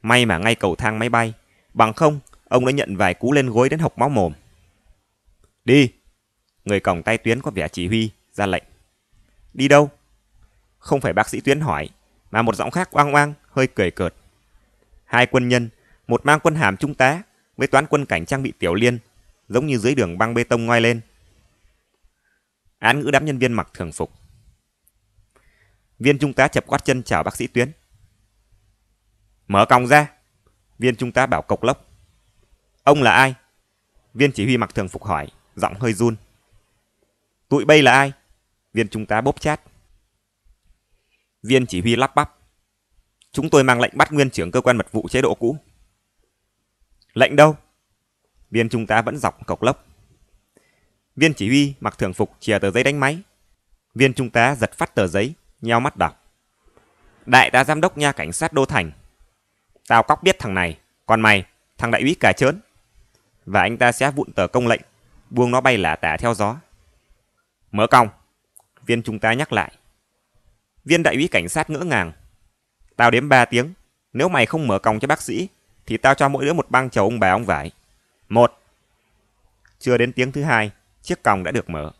A: May mà ngay cầu thang máy bay, bằng không ông đã nhận vài cú lên gối đến hộc máu mồm. Đi! Người còng tay tuyến có vẻ chỉ huy, ra lệnh. Đi đâu? Không phải bác sĩ tuyến hỏi, mà một giọng khác oang oang, hơi cười cợt. Hai quân nhân, một mang quân hàm trung tá, với toán quân cảnh trang bị tiểu liên giống như dưới đường băng bê tông ngoi lên. Án ngữ đám nhân viên mặc thường phục. Viên trung tá chập quát chân chào bác sĩ Tuyến. Mở còng ra. Viên trung tá bảo cộc lốc. Ông là ai? Viên chỉ huy mặc thường phục hỏi, giọng hơi run. Tụi bay là ai? Viên trung tá bóp chát. Viên chỉ huy lắp bắp. Chúng tôi mang lệnh bắt nguyên trưởng cơ quan mật vụ chế độ cũ. Lệnh đâu? viên trung tá vẫn dọc cộc lốc. Viên chỉ huy mặc thường phục chìa tờ giấy đánh máy. Viên trung tá giật phát tờ giấy, nheo mắt đọc. Đại tá giám đốc nha cảnh sát Đô Thành. Tao cóc biết thằng này, còn mày, thằng đại úy cả chớn. Và anh ta sẽ vụn tờ công lệnh, buông nó bay lả tả theo gió. Mở cong. Viên trung tá nhắc lại. Viên đại úy cảnh sát ngỡ ngàng. Tao đếm 3 tiếng, nếu mày không mở còng cho bác sĩ, thì tao cho mỗi đứa một băng chầu ông bà ông vải. Một. Chưa đến tiếng thứ hai, chiếc còng đã được mở.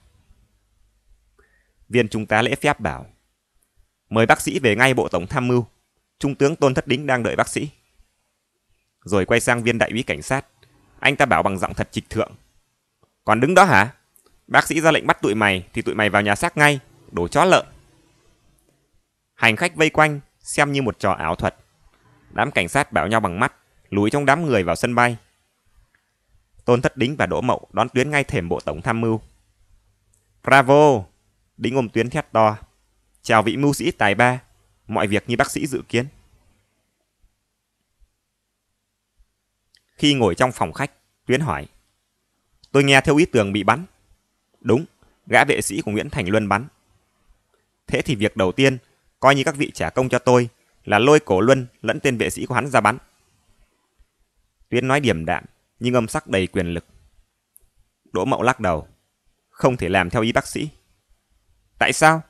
A: Viên trung tá lễ phép bảo. Mời bác sĩ về ngay bộ tổng tham mưu. Trung tướng Tôn Thất Đính đang đợi bác sĩ. Rồi quay sang viên đại úy cảnh sát. Anh ta bảo bằng giọng thật trịch thượng. Còn đứng đó hả? Bác sĩ ra lệnh bắt tụi mày thì tụi mày vào nhà xác ngay, đổ chó lợn. Hành khách vây quanh, xem như một trò ảo thuật. Đám cảnh sát bảo nhau bằng mắt, lùi trong đám người vào sân bay. Tôn Thất Đính và Đỗ Mậu đón Tuyến ngay thềm bộ tổng tham mưu. Bravo! Đính ôm Tuyến thét to. Chào vị mưu sĩ tài ba, mọi việc như bác sĩ dự kiến. Khi ngồi trong phòng khách, Tuyến hỏi. Tôi nghe theo ý tưởng bị bắn. Đúng, gã vệ sĩ của Nguyễn Thành Luân bắn. Thế thì việc đầu tiên, coi như các vị trả công cho tôi, là lôi cổ Luân lẫn tên vệ sĩ của hắn ra bắn. Tuyến nói điểm đạm, nhưng âm sắc đầy quyền lực. Đỗ Mậu lắc đầu. Không thể làm theo ý bác sĩ. Tại sao?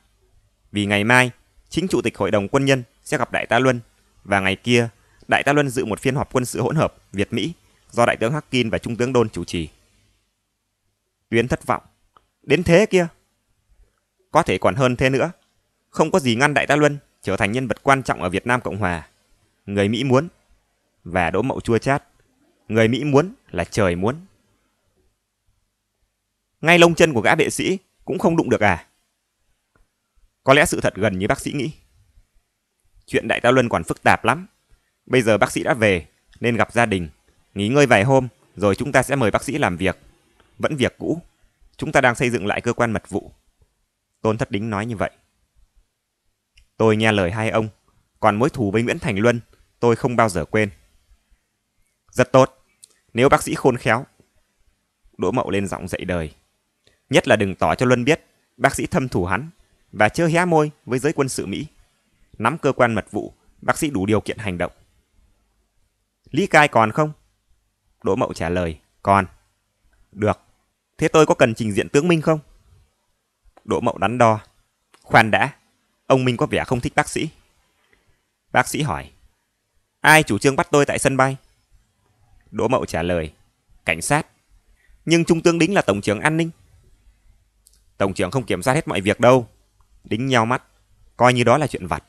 A: Vì ngày mai, chính chủ tịch hội đồng quân nhân sẽ gặp Đại tá Luân và ngày kia, Đại tá Luân dự một phiên họp quân sự hỗn hợp Việt Mỹ do Đại tướng Hackin và Trung tướng Đôn chủ trì. Tuyến thất vọng. Đến thế kia. Có thể còn hơn thế nữa. Không có gì ngăn Đại tá Luân trở thành nhân vật quan trọng ở Việt Nam Cộng Hòa. Người Mỹ muốn. Và Đỗ Mậu chua chát. Người Mỹ muốn là trời muốn. Ngay lông chân của gã vệ sĩ cũng không đụng được à? Có lẽ sự thật gần như bác sĩ nghĩ. Chuyện Đại Tao Luân còn phức tạp lắm. Bây giờ bác sĩ đã về nên gặp gia đình, nghỉ ngơi vài hôm rồi chúng ta sẽ mời bác sĩ làm việc. Vẫn việc cũ, chúng ta đang xây dựng lại cơ quan mật vụ. Tôn Thất Đính nói như vậy. Tôi nghe lời hai ông, còn mối thù với Nguyễn Thành Luân tôi không bao giờ quên. Rất tốt, nếu bác sĩ khôn khéo. Đỗ Mậu lên giọng dạy đời. Nhất là đừng tỏ cho Luân biết bác sĩ thâm thủ hắn và chưa hé môi với giới quân sự Mỹ. Nắm cơ quan mật vụ, bác sĩ đủ điều kiện hành động. Lý Cai còn không? Đỗ Mậu trả lời, còn. Được, thế tôi có cần trình diện tướng Minh không? Đỗ Mậu đắn đo. Khoan đã, ông Minh có vẻ không thích bác sĩ. Bác sĩ hỏi, ai chủ trương bắt tôi tại sân bay? Đỗ Mậu trả lời, cảnh sát. Nhưng Trung tướng Đính là Tổng trưởng An ninh. Tổng trưởng không kiểm soát hết mọi việc đâu. Đính nhau mắt, coi như đó là chuyện vặt.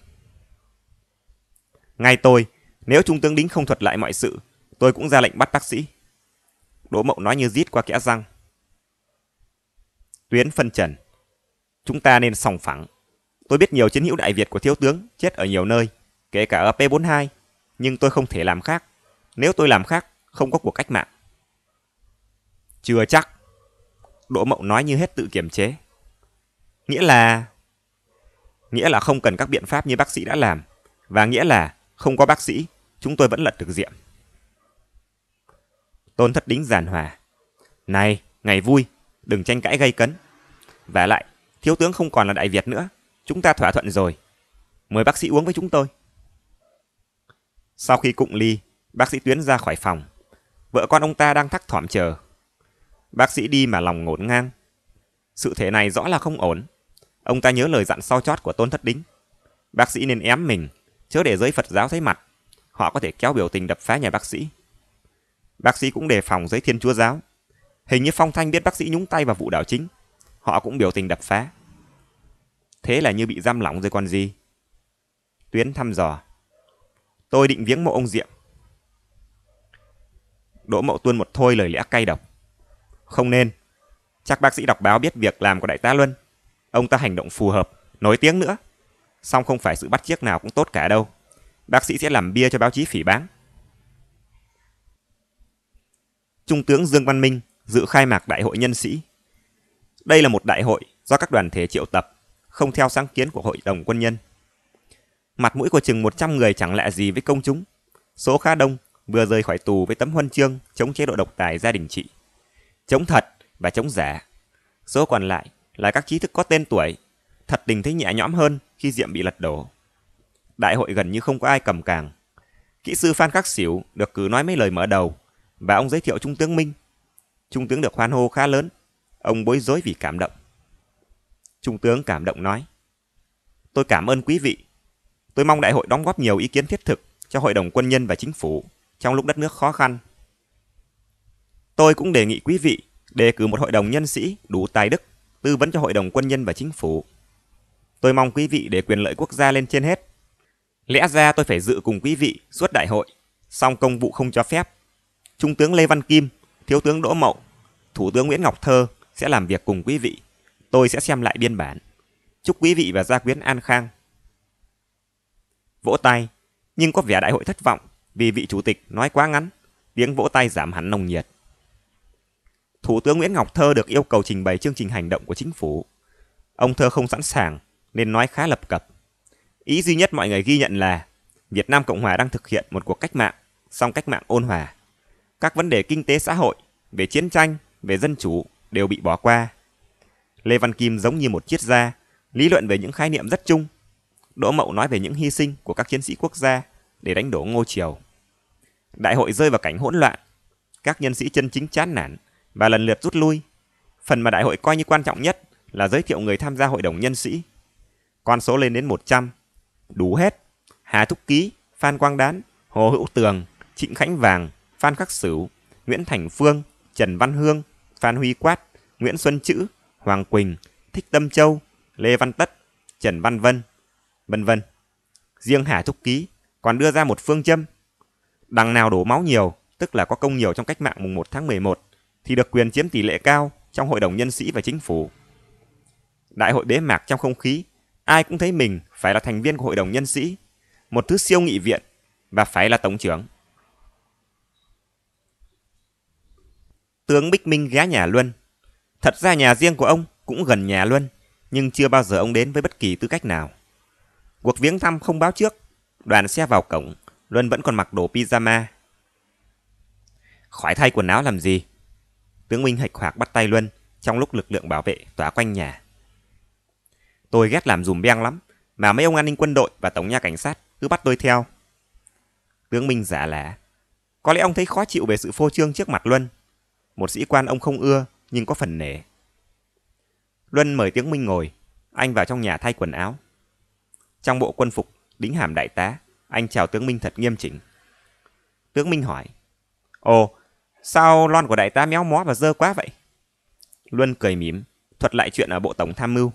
A: Ngay tôi, nếu Trung tướng Đính không thuật lại mọi sự, tôi cũng ra lệnh bắt bác sĩ. Đỗ Mậu nói như rít qua kẽ răng. Tuyến phân trần. Chúng ta nên sòng phẳng. Tôi biết nhiều chiến hữu Đại Việt của thiếu tướng chết ở nhiều nơi, kể cả ở P42, nhưng tôi không thể làm khác. Nếu tôi làm khác, không có cuộc cách mạng. Chưa chắc. Đỗ Mậu nói như hết tự kiểm chế. Nghĩa là... Nghĩa là không cần các biện pháp như bác sĩ đã làm. Và nghĩa là không có bác sĩ, chúng tôi vẫn lật được diệm. Tôn thất đính giàn hòa. Này, ngày vui, đừng tranh cãi gây cấn. Và lại, thiếu tướng không còn là Đại Việt nữa. Chúng ta thỏa thuận rồi. Mời bác sĩ uống với chúng tôi. Sau khi cụng ly, bác sĩ Tuyến ra khỏi phòng. Vợ con ông ta đang thắc thỏm chờ. Bác sĩ đi mà lòng ngổn ngang. Sự thể này rõ là không ổn. Ông ta nhớ lời dặn sau chót của Tôn Thất Đính. Bác sĩ nên ém mình, chớ để giới Phật giáo thấy mặt. Họ có thể kéo biểu tình đập phá nhà bác sĩ. Bác sĩ cũng đề phòng giới Thiên Chúa Giáo. Hình như Phong Thanh biết bác sĩ nhúng tay vào vụ đảo chính. Họ cũng biểu tình đập phá. Thế là như bị giam lỏng rồi còn gì. Tuyến thăm dò. Tôi định viếng mộ ông Diệm. Đỗ Mậu Tuân một thôi lời lẽ cay độc. Không nên. Chắc bác sĩ đọc báo biết việc làm của đại tá Luân. Ông ta hành động phù hợp, nói tiếng nữa. Song không phải sự bắt chiếc nào cũng tốt cả đâu. Bác sĩ sẽ làm bia cho báo chí phỉ báng. Trung tướng Dương Văn Minh dự khai mạc Đại hội Nhân sĩ. Đây là một đại hội do các đoàn thể triệu tập, không theo sáng kiến của Hội đồng Quân nhân. Mặt mũi của chừng 100 người chẳng lạ gì với công chúng. Số khá đông vừa rời khỏi tù với tấm huân chương chống chế độ độc tài gia đình trị. Chống thật và chống giả. Số còn lại là các trí thức có tên tuổi, thật tình thấy nhẹ nhõm hơn khi Diệm bị lật đổ. Đại hội gần như không có ai cầm càng. Kỹ sư Phan Khắc Xỉu được cử nói mấy lời mở đầu và ông giới thiệu Trung tướng Minh. Trung tướng được hoan hô khá lớn, ông bối rối vì cảm động. Trung tướng cảm động nói, Tôi cảm ơn quý vị. Tôi mong đại hội đóng góp nhiều ý kiến thiết thực cho Hội đồng Quân nhân và Chính phủ trong lúc đất nước khó khăn. Tôi cũng đề nghị quý vị đề cử một hội đồng nhân sĩ đủ tài đức tư vấn cho hội đồng quân nhân và chính phủ. Tôi mong quý vị để quyền lợi quốc gia lên trên hết. Lẽ ra tôi phải dự cùng quý vị suốt đại hội, song công vụ không cho phép. Trung tướng Lê Văn Kim, Thiếu tướng Đỗ Mậu, Thủ tướng Nguyễn Ngọc Thơ sẽ làm việc cùng quý vị. Tôi sẽ xem lại biên bản. Chúc quý vị và gia quyến an khang. Vỗ tay, nhưng có vẻ đại hội thất vọng vì vị chủ tịch nói quá ngắn, tiếng vỗ tay giảm hẳn nồng nhiệt. Thủ tướng Nguyễn Ngọc Thơ được yêu cầu trình bày chương trình hành động của chính phủ. Ông Thơ không sẵn sàng nên nói khá lập cập. Ý duy nhất mọi người ghi nhận là Việt Nam Cộng Hòa đang thực hiện một cuộc cách mạng, song cách mạng ôn hòa. Các vấn đề kinh tế xã hội, về chiến tranh, về dân chủ đều bị bỏ qua. Lê Văn Kim giống như một triết gia, lý luận về những khái niệm rất chung. Đỗ Mậu nói về những hy sinh của các chiến sĩ quốc gia để đánh đổ Ngô Triều. Đại hội rơi vào cảnh hỗn loạn, các nhân sĩ chân chính chán nản và lần lượt rút lui. Phần mà đại hội coi như quan trọng nhất là giới thiệu người tham gia hội đồng nhân sĩ. Con số lên đến 100, đủ hết. Hà Thúc Ký, Phan Quang Đán, Hồ Hữu Tường, Trịnh Khánh Vàng, Phan Khắc Sửu, Nguyễn Thành Phương, Trần Văn Hương, Phan Huy Quát, Nguyễn Xuân Chữ, Hoàng Quỳnh, Thích Tâm Châu, Lê Văn Tất, Trần Văn Vân, vân vân. Riêng Hà Thúc Ký còn đưa ra một phương châm Đằng nào đổ máu nhiều, tức là có công nhiều trong cách mạng mùng 1 tháng 11, thì được quyền chiếm tỷ lệ cao trong hội đồng nhân sĩ và chính phủ. Đại hội bế mạc trong không khí, ai cũng thấy mình phải là thành viên của hội đồng nhân sĩ, một thứ siêu nghị viện và phải là tổng trưởng. Tướng Bích Minh ghé nhà Luân. Thật ra nhà riêng của ông cũng gần nhà Luân, nhưng chưa bao giờ ông đến với bất kỳ tư cách nào. Cuộc viếng thăm không báo trước, đoàn xe vào cổng Luân vẫn còn mặc đồ pyjama. Khỏi thay quần áo làm gì? Tướng Minh hạch hoạc bắt tay Luân trong lúc lực lượng bảo vệ tỏa quanh nhà. Tôi ghét làm dùm beng lắm, mà mấy ông an ninh quân đội và tổng nha cảnh sát cứ bắt tôi theo. Tướng Minh giả lả. Có lẽ ông thấy khó chịu về sự phô trương trước mặt Luân. Một sĩ quan ông không ưa nhưng có phần nể. Luân mời Tướng Minh ngồi, anh vào trong nhà thay quần áo. Trong bộ quân phục, đính hàm đại tá, anh chào tướng Minh thật nghiêm chỉnh. Tướng Minh hỏi. Ồ, sao lon của đại tá méo mó và dơ quá vậy? Luân cười mỉm, thuật lại chuyện ở bộ tổng tham mưu.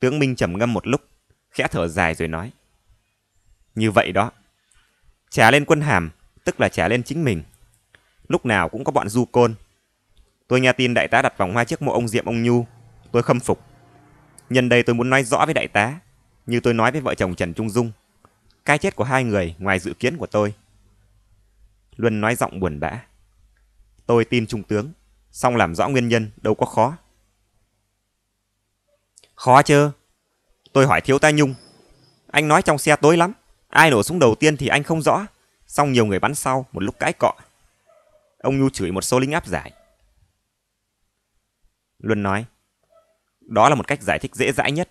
A: Tướng Minh trầm ngâm một lúc, khẽ thở dài rồi nói. Như vậy đó. Trả lên quân hàm, tức là trả lên chính mình. Lúc nào cũng có bọn du côn. Tôi nghe tin đại tá đặt vòng hoa trước mộ ông Diệm ông Nhu. Tôi khâm phục. Nhân đây tôi muốn nói rõ với đại tá, như tôi nói với vợ chồng Trần Trung Dung. Cái chết của hai người ngoài dự kiến của tôi. Luân nói giọng buồn bã. Tôi tin trung tướng, song làm rõ nguyên nhân đâu có khó. Khó chứ? Tôi hỏi thiếu tá Nhung. Anh nói trong xe tối lắm, ai nổ súng đầu tiên thì anh không rõ, song nhiều người bắn sau một lúc cãi cọ. Ông Nhu chửi một số lính áp giải. Luân nói, đó là một cách giải thích dễ dãi nhất.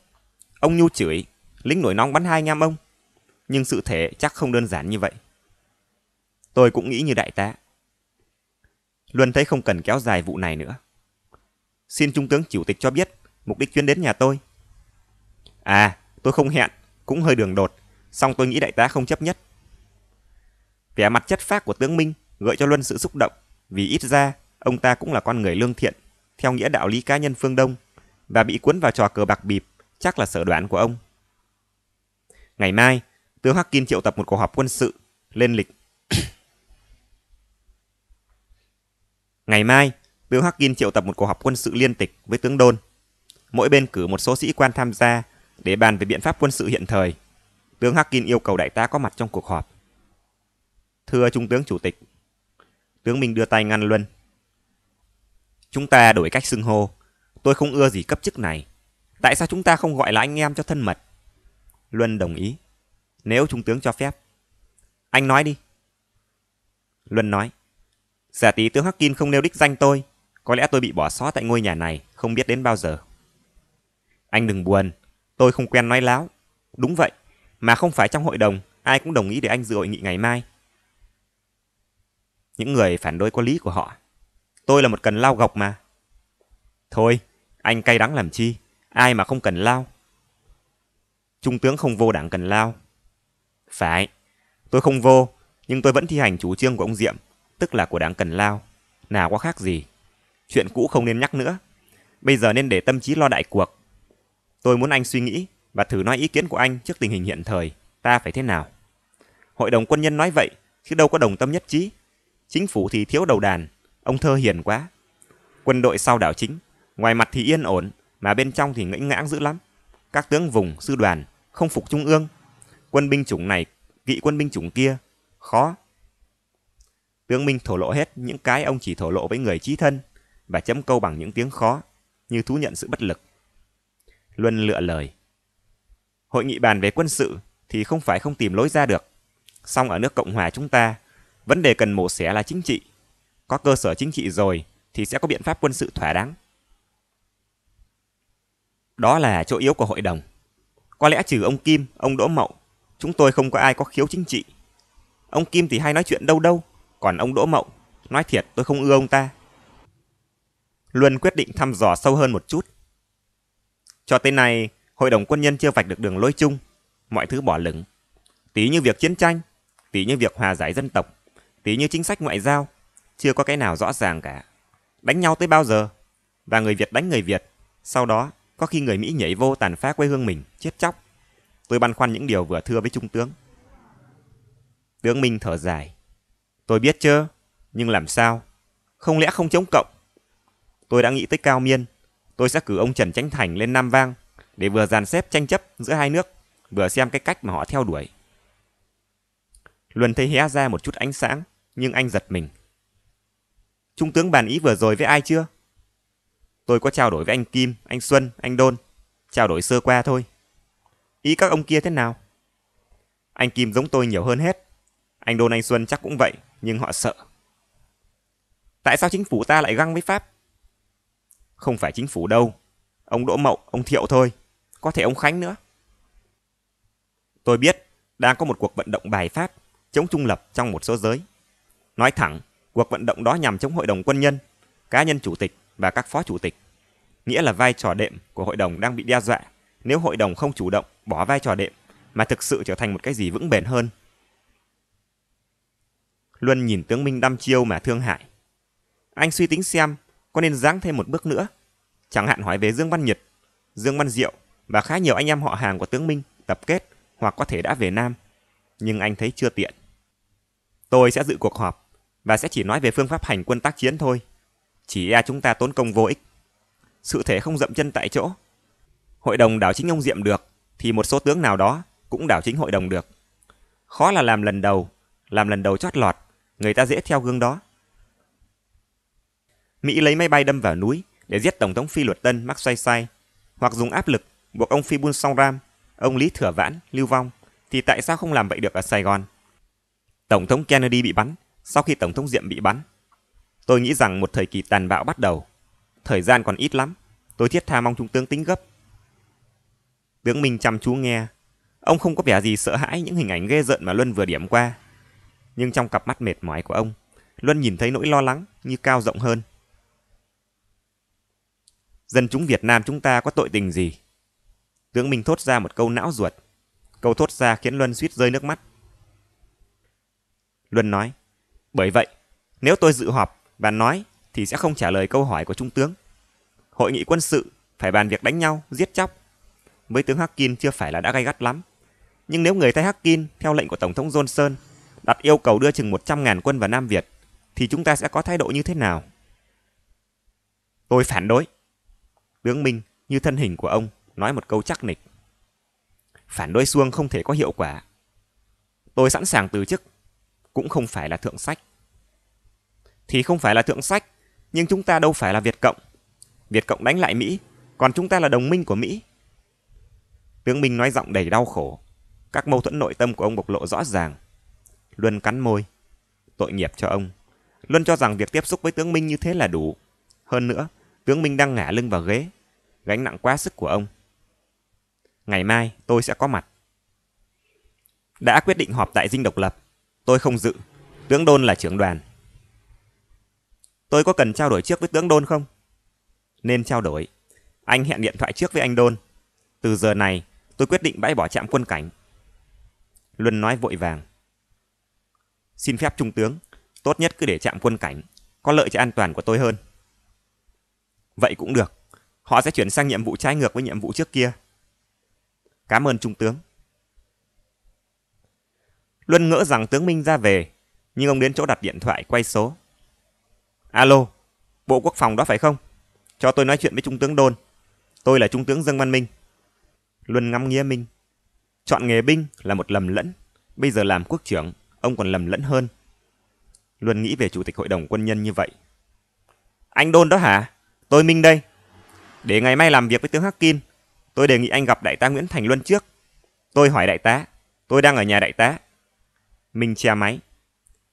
A: Ông Nhu chửi, lính nổi nóng bắn hai anh em ông, nhưng sự thể chắc không đơn giản như vậy. Tôi cũng nghĩ như đại tá. Luân thấy không cần kéo dài vụ này nữa. Xin Trung tướng Chủ tịch cho biết mục đích chuyến đến nhà tôi. À, tôi không hẹn, cũng hơi đường đột, song tôi nghĩ đại tá không chấp nhất. Vẻ mặt chất phác của tướng Minh gợi cho Luân sự xúc động, vì ít ra ông ta cũng là con người lương thiện, theo nghĩa đạo lý cá nhân phương Đông, và bị cuốn vào trò cờ bạc bịp chắc là sở đoán của ông. Ngày mai, tướng Hắc Kim triệu tập một cuộc họp quân sự, lên lịch. Ngày mai, tướng Hắc Kim triệu tập một cuộc họp quân sự liên tịch với tướng Đôn. Mỗi bên cử một số sĩ quan tham gia để bàn về biện pháp quân sự hiện thời. Tướng Hắc Kim yêu cầu đại tá có mặt trong cuộc họp. Thưa Trung tướng Chủ tịch, tướng Minh đưa tay ngăn Luân. Chúng ta đổi cách xưng hô. Tôi không ưa gì cấp chức này. Tại sao chúng ta không gọi là anh em cho thân mật? Luân đồng ý nếu trung tướng cho phép. Anh nói đi. Luân nói. Giả tí tướng Hackin không nêu đích danh tôi, có lẽ tôi bị bỏ sót tại ngôi nhà này, không biết đến bao giờ. Anh đừng buồn, tôi không quen nói láo. Đúng vậy, mà không phải trong hội đồng, ai cũng đồng ý để anh dự hội nghị ngày mai. Những người phản đối có lý của họ. Tôi là một cần lao gọc mà. Thôi, anh cay đắng làm chi, ai mà không cần lao. Trung tướng không vô đảng cần lao, phải. Tôi không vô, nhưng tôi vẫn thi hành chủ trương của ông Diệm, tức là của đảng Cần Lao. Nào có khác gì. Chuyện cũ không nên nhắc nữa. Bây giờ nên để tâm trí lo đại cuộc. Tôi muốn anh suy nghĩ và thử nói ý kiến của anh trước tình hình hiện thời. Ta phải thế nào? Hội đồng quân nhân nói vậy, chứ đâu có đồng tâm nhất trí. Chính phủ thì thiếu đầu đàn, ông thơ hiền quá. Quân đội sau đảo chính, ngoài mặt thì yên ổn, mà bên trong thì ngẫnh ngãng dữ lắm. Các tướng vùng, sư đoàn, không phục trung ương, quân binh chủng này, kỵ quân binh chủng kia, khó. Tướng Minh thổ lộ hết những cái ông chỉ thổ lộ với người chí thân và chấm câu bằng những tiếng khó, như thú nhận sự bất lực. Luân lựa lời. Hội nghị bàn về quân sự thì không phải không tìm lối ra được. Song ở nước Cộng hòa chúng ta, vấn đề cần mổ xẻ là chính trị. Có cơ sở chính trị rồi thì sẽ có biện pháp quân sự thỏa đáng. Đó là chỗ yếu của hội đồng. Có lẽ trừ ông Kim, ông Đỗ Mậu Chúng tôi không có ai có khiếu chính trị. Ông Kim thì hay nói chuyện đâu đâu, còn ông Đỗ Mậu, nói thiệt tôi không ưa ông ta. Luân quyết định thăm dò sâu hơn một chút. Cho tới nay, hội đồng quân nhân chưa vạch được đường lối chung, mọi thứ bỏ lửng. Tí như việc chiến tranh, tí như việc hòa giải dân tộc, tí như chính sách ngoại giao, chưa có cái nào rõ ràng cả. Đánh nhau tới bao giờ? Và người Việt đánh người Việt, sau đó có khi người Mỹ nhảy vô tàn phá quê hương mình, chết chóc. Tôi băn khoăn những điều vừa thưa với trung tướng. Tướng Minh thở dài. Tôi biết chứ, nhưng làm sao? Không lẽ không chống cộng? Tôi đã nghĩ tới Cao Miên. Tôi sẽ cử ông Trần Tránh Thành lên Nam Vang để vừa dàn xếp tranh chấp giữa hai nước, vừa xem cái cách mà họ theo đuổi. Luân thấy hé ra một chút ánh sáng, nhưng anh giật mình. Trung tướng bàn ý vừa rồi với ai chưa? Tôi có trao đổi với anh Kim, anh Xuân, anh Đôn. Trao đổi sơ qua thôi. Ý các ông kia thế nào? Anh Kim giống tôi nhiều hơn hết. Anh Đôn Anh Xuân chắc cũng vậy, nhưng họ sợ. Tại sao chính phủ ta lại găng với Pháp? Không phải chính phủ đâu. Ông Đỗ Mậu, ông Thiệu thôi. Có thể ông Khánh nữa. Tôi biết, đang có một cuộc vận động bài Pháp, chống trung lập trong một số giới. Nói thẳng, cuộc vận động đó nhằm chống hội đồng quân nhân, cá nhân chủ tịch và các phó chủ tịch. Nghĩa là vai trò đệm của hội đồng đang bị đe dọa nếu hội đồng không chủ động bỏ vai trò đệm mà thực sự trở thành một cái gì vững bền hơn. Luân nhìn tướng Minh đăm chiêu mà thương hại. Anh suy tính xem có nên giáng thêm một bước nữa. Chẳng hạn hỏi về Dương Văn Nhật, Dương Văn Diệu và khá nhiều anh em họ hàng của tướng Minh tập kết hoặc có thể đã về Nam. Nhưng anh thấy chưa tiện. Tôi sẽ dự cuộc họp và sẽ chỉ nói về phương pháp hành quân tác chiến thôi. Chỉ e chúng ta tốn công vô ích. Sự thể không dậm chân tại chỗ. Hội đồng đảo chính ông Diệm được thì một số tướng nào đó cũng đảo chính hội đồng được. Khó là làm lần đầu, làm lần đầu chót lọt, người ta dễ theo gương đó. Mỹ lấy máy bay đâm vào núi để giết Tổng thống Phi Luật Tân Mắc Xoay Sai, hoặc dùng áp lực buộc ông Phi Bun Song Ram, ông Lý Thừa Vãn, lưu vong, thì tại sao không làm vậy được ở Sài Gòn? Tổng thống Kennedy bị bắn sau khi Tổng thống Diệm bị bắn. Tôi nghĩ rằng một thời kỳ tàn bạo bắt đầu. Thời gian còn ít lắm, tôi thiết tha mong Trung tướng tính gấp Tướng Minh chăm chú nghe. Ông không có vẻ gì sợ hãi những hình ảnh ghê rợn mà Luân vừa điểm qua. Nhưng trong cặp mắt mệt mỏi của ông, Luân nhìn thấy nỗi lo lắng như cao rộng hơn. Dân chúng Việt Nam chúng ta có tội tình gì? Tướng Minh thốt ra một câu não ruột. Câu thốt ra khiến Luân suýt rơi nước mắt. Luân nói, bởi vậy, nếu tôi dự họp và nói thì sẽ không trả lời câu hỏi của Trung tướng. Hội nghị quân sự phải bàn việc đánh nhau, giết chóc với tướng Harkin chưa phải là đã gay gắt lắm. Nhưng nếu người Tây Harkin, theo lệnh của Tổng thống Johnson, đặt yêu cầu đưa chừng 100.000 quân vào Nam Việt, thì chúng ta sẽ có thái độ như thế nào? Tôi phản đối. Tướng Minh, như thân hình của ông, nói một câu chắc nịch. Phản đối xuông không thể có hiệu quả. Tôi sẵn sàng từ chức, cũng không phải là thượng sách. Thì không phải là thượng sách, nhưng chúng ta đâu phải là Việt Cộng. Việt Cộng đánh lại Mỹ, còn chúng ta là đồng minh của Mỹ, Tướng Minh nói giọng đầy đau khổ. Các mâu thuẫn nội tâm của ông bộc lộ rõ ràng. Luân cắn môi. Tội nghiệp cho ông. Luân cho rằng việc tiếp xúc với tướng Minh như thế là đủ. Hơn nữa, tướng Minh đang ngả lưng vào ghế. Gánh nặng quá sức của ông. Ngày mai tôi sẽ có mặt. Đã quyết định họp tại dinh độc lập. Tôi không dự. Tướng Đôn là trưởng đoàn. Tôi có cần trao đổi trước với tướng Đôn không? Nên trao đổi. Anh hẹn điện thoại trước với anh Đôn. Từ giờ này Tôi quyết định bãi bỏ trạm quân cảnh. Luân nói vội vàng. Xin phép trung tướng, tốt nhất cứ để trạm quân cảnh, có lợi cho an toàn của tôi hơn. Vậy cũng được, họ sẽ chuyển sang nhiệm vụ trái ngược với nhiệm vụ trước kia. Cảm ơn trung tướng. Luân ngỡ rằng tướng Minh ra về, nhưng ông đến chỗ đặt điện thoại quay số. Alo, Bộ Quốc phòng đó phải không? Cho tôi nói chuyện với Trung tướng Đôn. Tôi là Trung tướng Dương Văn Minh luôn ngắm nghía Minh. Chọn nghề binh là một lầm lẫn, bây giờ làm quốc trưởng, ông còn lầm lẫn hơn. Luân nghĩ về chủ tịch hội đồng quân nhân như vậy. Anh Đôn đó hả? Tôi Minh đây. Để ngày mai làm việc với tướng Hắc Kim, tôi đề nghị anh gặp đại tá Nguyễn Thành Luân trước. Tôi hỏi đại tá, tôi đang ở nhà đại tá. Minh che máy.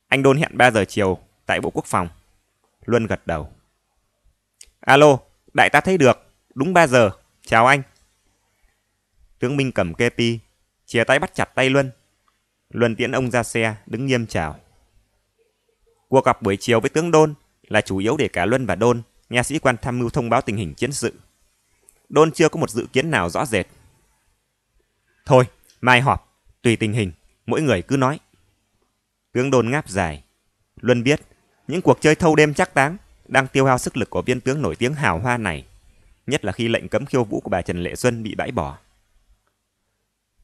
A: Anh Đôn hẹn 3 giờ chiều tại Bộ Quốc phòng. Luân gật đầu. Alo, đại tá thấy được, đúng 3 giờ, chào anh. Tướng Minh cầm kepi, chia tay bắt chặt tay Luân. Luân tiễn ông ra xe, đứng nghiêm chào. Cuộc gặp buổi chiều với tướng Đôn là chủ yếu để cả Luân và Đôn, nghe sĩ quan tham mưu thông báo tình hình chiến sự. Đôn chưa có một dự kiến nào rõ rệt. Thôi, mai họp, tùy tình hình, mỗi người cứ nói. Tướng Đôn ngáp dài. Luân biết, những cuộc chơi thâu đêm chắc táng đang tiêu hao sức lực của viên tướng nổi tiếng hào hoa này, nhất là khi lệnh cấm khiêu vũ của bà Trần Lệ Xuân bị bãi bỏ.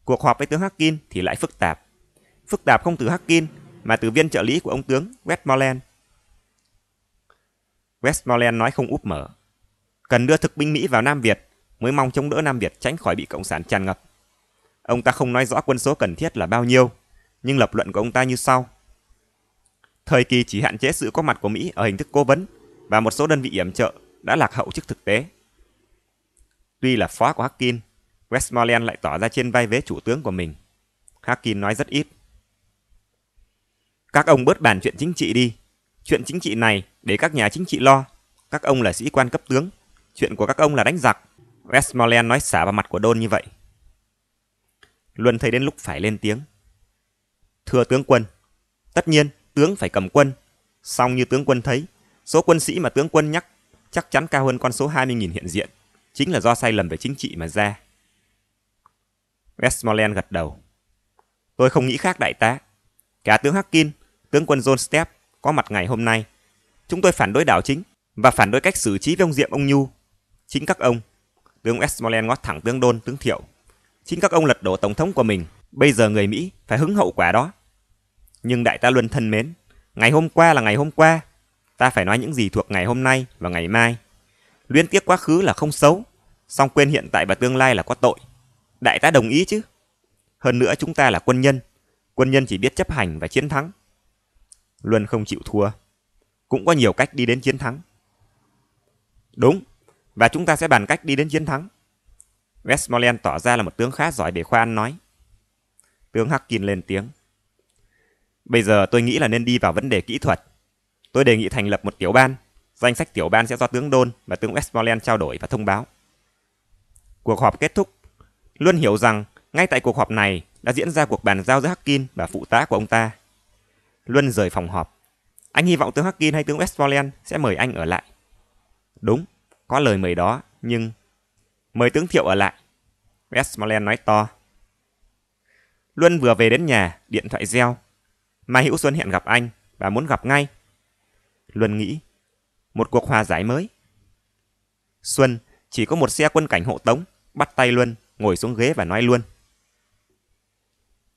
A: Cuộc họp với tướng Harkin thì lại phức tạp. Phức tạp không từ Harkin mà từ viên trợ lý của ông tướng Westmoreland. Westmoreland nói không úp mở. Cần đưa thực binh Mỹ vào Nam Việt mới mong chống đỡ Nam Việt tránh khỏi bị Cộng sản tràn ngập. Ông ta không nói rõ quân số cần thiết là bao nhiêu, nhưng lập luận của ông ta như sau. Thời kỳ chỉ hạn chế sự có mặt của Mỹ ở hình thức cố vấn và một số đơn vị yểm trợ đã lạc hậu trước thực tế. Tuy là phó của Harkin, Westmoreland lại tỏ ra trên vai vế chủ tướng của mình. Harkin nói rất ít. Các ông bớt bàn chuyện chính trị đi. Chuyện chính trị này để các nhà chính trị lo. Các ông là sĩ quan cấp tướng. Chuyện của các ông là đánh giặc. Westmoreland nói xả vào mặt của Đôn như vậy. Luân thấy đến lúc phải lên tiếng. Thưa tướng quân, tất nhiên tướng phải cầm quân. Song như tướng quân thấy, số quân sĩ mà tướng quân nhắc chắc chắn cao hơn con số 20.000 hiện diện. Chính là do sai lầm về chính trị mà ra. Westmoreland gật đầu. Tôi không nghĩ khác đại tá. Cả tướng Harkin, tướng quân John Stepp có mặt ngày hôm nay. Chúng tôi phản đối đảo chính và phản đối cách xử trí với ông Diệm ông Nhu. Chính các ông, tướng Westmoreland ngót thẳng tướng Đôn, tướng Thiệu. Chính các ông lật đổ tổng thống của mình, bây giờ người Mỹ phải hứng hậu quả đó. Nhưng đại tá luôn thân mến, ngày hôm qua là ngày hôm qua, ta phải nói những gì thuộc ngày hôm nay và ngày mai. Luyến tiếc quá khứ là không xấu, song quên hiện tại và tương lai là có tội. Đại tá đồng ý chứ. Hơn nữa chúng ta là quân nhân. Quân nhân chỉ biết chấp hành và chiến thắng. Luân không chịu thua. Cũng có nhiều cách đi đến chiến thắng. Đúng. Và chúng ta sẽ bàn cách đi đến chiến thắng. Westmoreland tỏ ra là một tướng khá giỏi để khoa ăn nói. Tướng Harkin lên tiếng. Bây giờ tôi nghĩ là nên đi vào vấn đề kỹ thuật. Tôi đề nghị thành lập một tiểu ban. Danh sách tiểu ban sẽ do tướng Đôn và tướng Westmoreland trao đổi và thông báo. Cuộc họp kết thúc Luân hiểu rằng ngay tại cuộc họp này đã diễn ra cuộc bàn giao giữa Harkin và phụ tá của ông ta. Luân rời phòng họp. Anh hy vọng tướng Harkin hay tướng Westphalen sẽ mời anh ở lại. Đúng, có lời mời đó, nhưng... Mời tướng Thiệu ở lại. Westmoreland nói to. Luân vừa về đến nhà, điện thoại reo. Mai Hữu Xuân hẹn gặp anh và muốn gặp ngay. Luân nghĩ, một cuộc hòa giải mới. Xuân chỉ có một xe quân cảnh hộ tống, bắt tay Luân ngồi xuống ghế và nói luôn.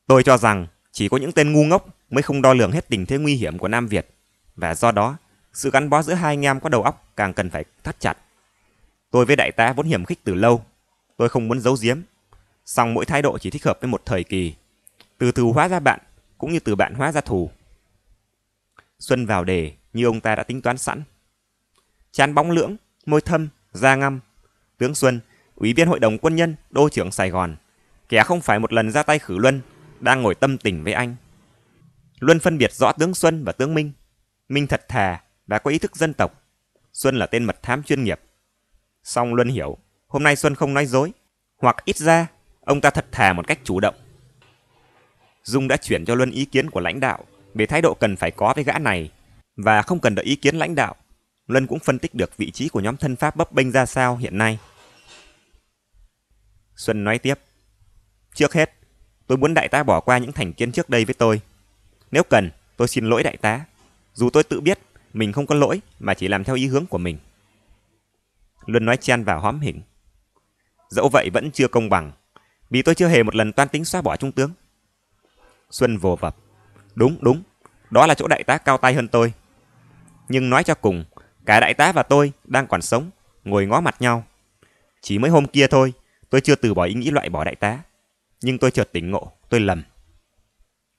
A: Tôi cho rằng chỉ có những tên ngu ngốc mới không đo lường hết tình thế nguy hiểm của Nam Việt và do đó sự gắn bó giữa hai anh em có đầu óc càng cần phải thắt chặt. Tôi với đại tá vốn hiểm khích từ lâu, tôi không muốn giấu giếm, song mỗi thái độ chỉ thích hợp với một thời kỳ. Từ thù hóa ra bạn, cũng như từ bạn hóa ra thù. Xuân vào đề như ông ta đã tính toán sẵn. Chán bóng lưỡng, môi thâm, da ngăm, tướng Xuân Ủy viên hội đồng quân nhân, đô trưởng Sài Gòn, kẻ không phải một lần ra tay khử Luân, đang ngồi tâm tình với anh. Luân phân biệt rõ tướng Xuân và tướng Minh. Minh thật thà và có ý thức dân tộc. Xuân là tên mật thám chuyên nghiệp. Song Luân hiểu, hôm nay Xuân không nói dối, hoặc ít ra ông ta thật thà một cách chủ động. Dung đã chuyển cho Luân ý kiến của lãnh đạo về thái độ cần phải có với gã này và không cần đợi ý kiến lãnh đạo. Luân cũng phân tích được vị trí của nhóm thân Pháp bấp bênh ra sao hiện nay. Xuân nói tiếp. Trước hết, tôi muốn đại tá bỏ qua những thành kiến trước đây với tôi. Nếu cần, tôi xin lỗi đại tá. Dù tôi tự biết mình không có lỗi mà chỉ làm theo ý hướng của mình. Luân nói chen vào hóm hỉnh. Dẫu vậy vẫn chưa công bằng, vì tôi chưa hề một lần toan tính xóa bỏ trung tướng. Xuân vồ vập. Đúng, đúng, đó là chỗ đại tá cao tay hơn tôi. Nhưng nói cho cùng, cả đại tá và tôi đang còn sống, ngồi ngó mặt nhau. Chỉ mới hôm kia thôi, Tôi chưa từ bỏ ý nghĩ loại bỏ đại tá, nhưng tôi chợt tỉnh ngộ, tôi lầm.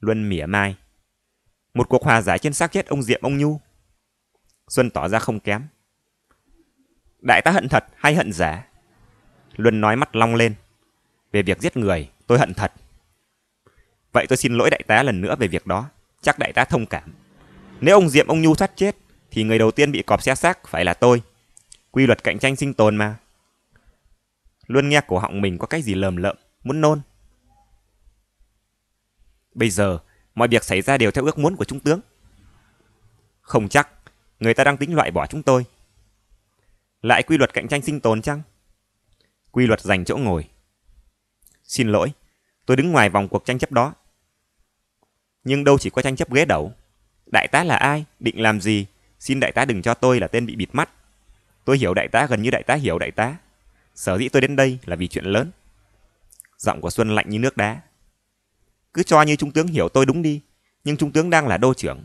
A: Luân mỉa mai. Một cuộc hòa giải trên xác chết ông Diệm ông Nhu. Xuân tỏ ra không kém. Đại tá hận thật hay hận giả? Luân nói mắt long lên. Về việc giết người, tôi hận thật. Vậy tôi xin lỗi đại tá lần nữa về việc đó. Chắc đại tá thông cảm. Nếu ông Diệm ông Nhu thoát chết, thì người đầu tiên bị cọp xe xác phải là tôi. Quy luật cạnh tranh sinh tồn mà luôn nghe cổ họng mình có cái gì lờm lợm, muốn nôn. Bây giờ, mọi việc xảy ra đều theo ước muốn của trung tướng. Không chắc, người ta đang tính loại bỏ chúng tôi. Lại quy luật cạnh tranh sinh tồn chăng? Quy luật dành chỗ ngồi. Xin lỗi, tôi đứng ngoài vòng cuộc tranh chấp đó. Nhưng đâu chỉ có tranh chấp ghế đầu. Đại tá là ai? Định làm gì? Xin đại tá đừng cho tôi là tên bị bịt mắt. Tôi hiểu đại tá gần như đại tá hiểu đại tá. Sở dĩ tôi đến đây là vì chuyện lớn. Giọng của Xuân lạnh như nước đá. Cứ cho như Trung tướng hiểu tôi đúng đi, nhưng Trung tướng đang là đô trưởng.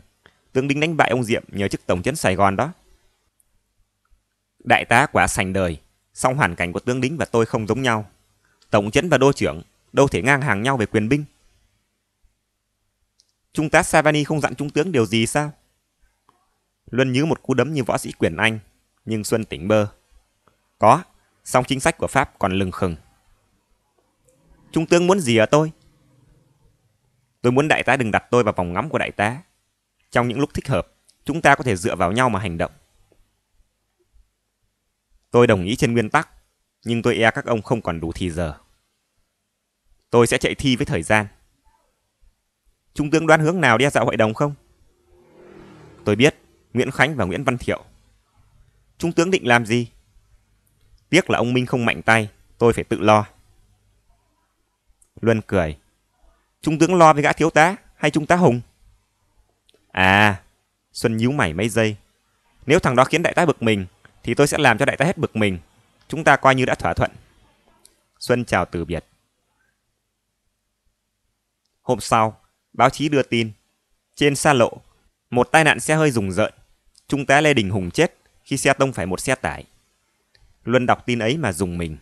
A: Tướng Đinh đánh bại ông Diệm nhờ chức tổng trấn Sài Gòn đó. Đại tá quả sành đời, song hoàn cảnh của tướng Đính và tôi không giống nhau. Tổng trấn và đô trưởng đâu thể ngang hàng nhau về quyền binh. Trung tá Savani không dặn trung tướng điều gì sao? Luân nhứ một cú đấm như võ sĩ quyền Anh, nhưng Xuân tỉnh bơ. Có, song chính sách của Pháp còn lừng khừng. Trung tướng muốn gì ở tôi? Tôi muốn đại tá đừng đặt tôi vào vòng ngắm của đại tá. Trong những lúc thích hợp, chúng ta có thể dựa vào nhau mà hành động. Tôi đồng ý trên nguyên tắc, nhưng tôi e các ông không còn đủ thì giờ. Tôi sẽ chạy thi với thời gian. Trung tướng đoán hướng nào đi dạo hội đồng không? Tôi biết, Nguyễn Khánh và Nguyễn Văn Thiệu. Trung tướng định làm gì? Tiếc là ông Minh không mạnh tay, tôi phải tự lo. Luân cười. Trung tướng lo với gã thiếu tá hay trung tá Hùng? À, Xuân nhíu mày mấy giây. Nếu thằng đó khiến đại tá bực mình, thì tôi sẽ làm cho đại tá hết bực mình. Chúng ta coi như đã thỏa thuận. Xuân chào từ biệt. Hôm sau, báo chí đưa tin. Trên xa lộ, một tai nạn xe hơi rùng rợn. Trung tá Lê Đình Hùng chết khi xe tông phải một xe tải. Luân đọc tin ấy mà dùng mình.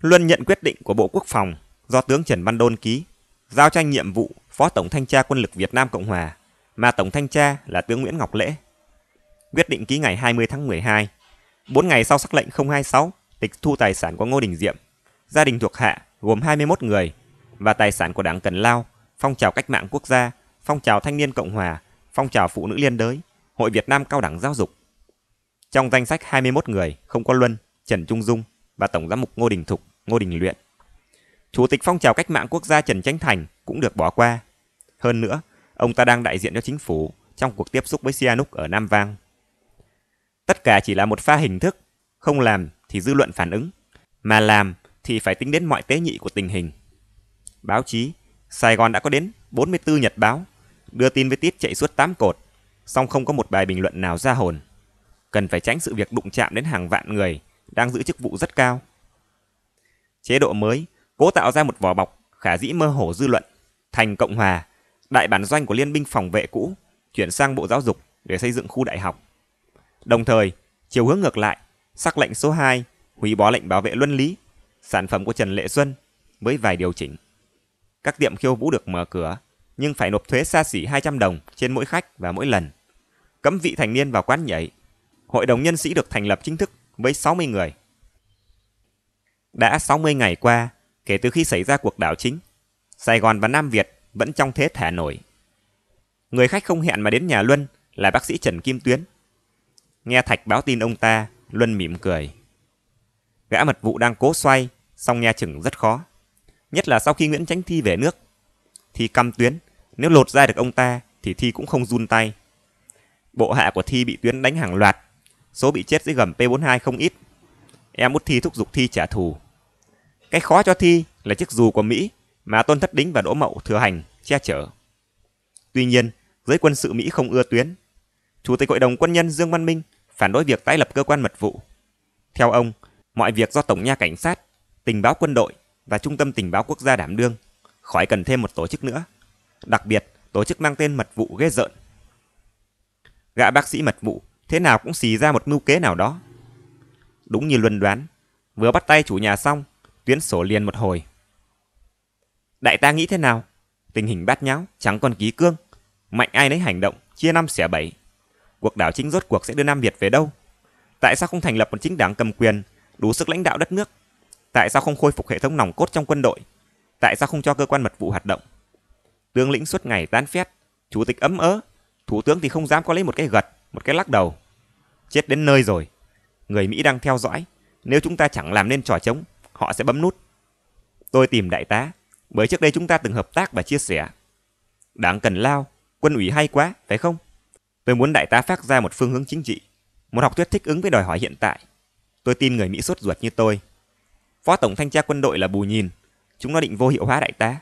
A: Luân nhận quyết định của Bộ Quốc phòng do tướng Trần Văn Đôn ký, giao tranh nhiệm vụ Phó Tổng Thanh tra Quân lực Việt Nam Cộng Hòa, mà Tổng Thanh tra là tướng Nguyễn Ngọc Lễ. Quyết định ký ngày 20 tháng 12, 4 ngày sau sắc lệnh 026 tịch thu tài sản của Ngô Đình Diệm, gia đình thuộc hạ gồm 21 người và tài sản của Đảng Cần Lao, phong trào cách mạng quốc gia, phong trào thanh niên Cộng Hòa, phong trào phụ nữ liên đới, Hội Việt Nam Cao đẳng Giáo dục, trong danh sách 21 người không có Luân, Trần Trung Dung và Tổng giám mục Ngô Đình Thục, Ngô Đình Luyện. Chủ tịch phong trào cách mạng quốc gia Trần Chánh Thành cũng được bỏ qua. Hơn nữa, ông ta đang đại diện cho chính phủ trong cuộc tiếp xúc với Sihanouk ở Nam Vang. Tất cả chỉ là một pha hình thức, không làm thì dư luận phản ứng, mà làm thì phải tính đến mọi tế nhị của tình hình. Báo chí, Sài Gòn đã có đến 44 nhật báo, đưa tin với tiết chạy suốt 8 cột, song không có một bài bình luận nào ra hồn cần phải tránh sự việc đụng chạm đến hàng vạn người đang giữ chức vụ rất cao. Chế độ mới cố tạo ra một vỏ bọc khả dĩ mơ hồ dư luận, thành Cộng Hòa, đại bản doanh của Liên minh phòng vệ cũ chuyển sang Bộ Giáo dục để xây dựng khu đại học. Đồng thời, chiều hướng ngược lại, sắc lệnh số 2 hủy bỏ lệnh bảo vệ luân lý, sản phẩm của Trần Lệ Xuân với vài điều chỉnh. Các tiệm khiêu vũ được mở cửa, nhưng phải nộp thuế xa xỉ 200 đồng trên mỗi khách và mỗi lần. Cấm vị thành niên vào quán nhảy hội đồng nhân sĩ được thành lập chính thức với 60 người. Đã 60 ngày qua, kể từ khi xảy ra cuộc đảo chính, Sài Gòn và Nam Việt vẫn trong thế thả nổi. Người khách không hẹn mà đến nhà Luân là bác sĩ Trần Kim Tuyến. Nghe Thạch báo tin ông ta, Luân mỉm cười. Gã mật vụ đang cố xoay, song nghe chừng rất khó. Nhất là sau khi Nguyễn Chánh Thi về nước. Thi căm Tuyến, nếu lột ra được ông ta thì Thi cũng không run tay. Bộ hạ của Thi bị Tuyến đánh hàng loạt Số bị chết dưới gầm P42 không ít. Em út Thi thúc giục Thi trả thù. Cái khó cho Thi là chiếc dù của Mỹ mà Tôn Thất Đính và Đỗ Mậu thừa hành, che chở. Tuy nhiên, giới quân sự Mỹ không ưa tuyến. Chủ tịch Hội đồng Quân nhân Dương Văn Minh phản đối việc tái lập cơ quan mật vụ. Theo ông, mọi việc do Tổng nha Cảnh sát, Tình báo quân đội và Trung tâm Tình báo quốc gia đảm đương, khỏi cần thêm một tổ chức nữa. Đặc biệt, tổ chức mang tên mật vụ ghê rợn. Gã bác sĩ mật vụ thế nào cũng xì ra một mưu kế nào đó. Đúng như luân đoán, vừa bắt tay chủ nhà xong, tuyến sổ liền một hồi. Đại ta nghĩ thế nào? Tình hình bát nháo, chẳng còn ký cương. Mạnh ai nấy hành động, chia năm xẻ bảy. Cuộc đảo chính rốt cuộc sẽ đưa Nam Việt về đâu? Tại sao không thành lập một chính đảng cầm quyền, đủ sức lãnh đạo đất nước? Tại sao không khôi phục hệ thống nòng cốt trong quân đội? Tại sao không cho cơ quan mật vụ hoạt động? Tướng lĩnh suốt ngày tán phét, chủ tịch ấm ớ, thủ tướng thì không dám có lấy một cái gật, một cái lắc đầu. Chết đến nơi rồi. Người Mỹ đang theo dõi. Nếu chúng ta chẳng làm nên trò chống, họ sẽ bấm nút. Tôi tìm đại tá, bởi trước đây chúng ta từng hợp tác và chia sẻ. Đảng cần lao, quân ủy hay quá, phải không? Tôi muốn đại tá phát ra một phương hướng chính trị, một học thuyết thích ứng với đòi hỏi hiện tại. Tôi tin người Mỹ sốt ruột như tôi. Phó tổng thanh tra quân đội là Bù Nhìn, chúng nó định vô hiệu hóa đại tá.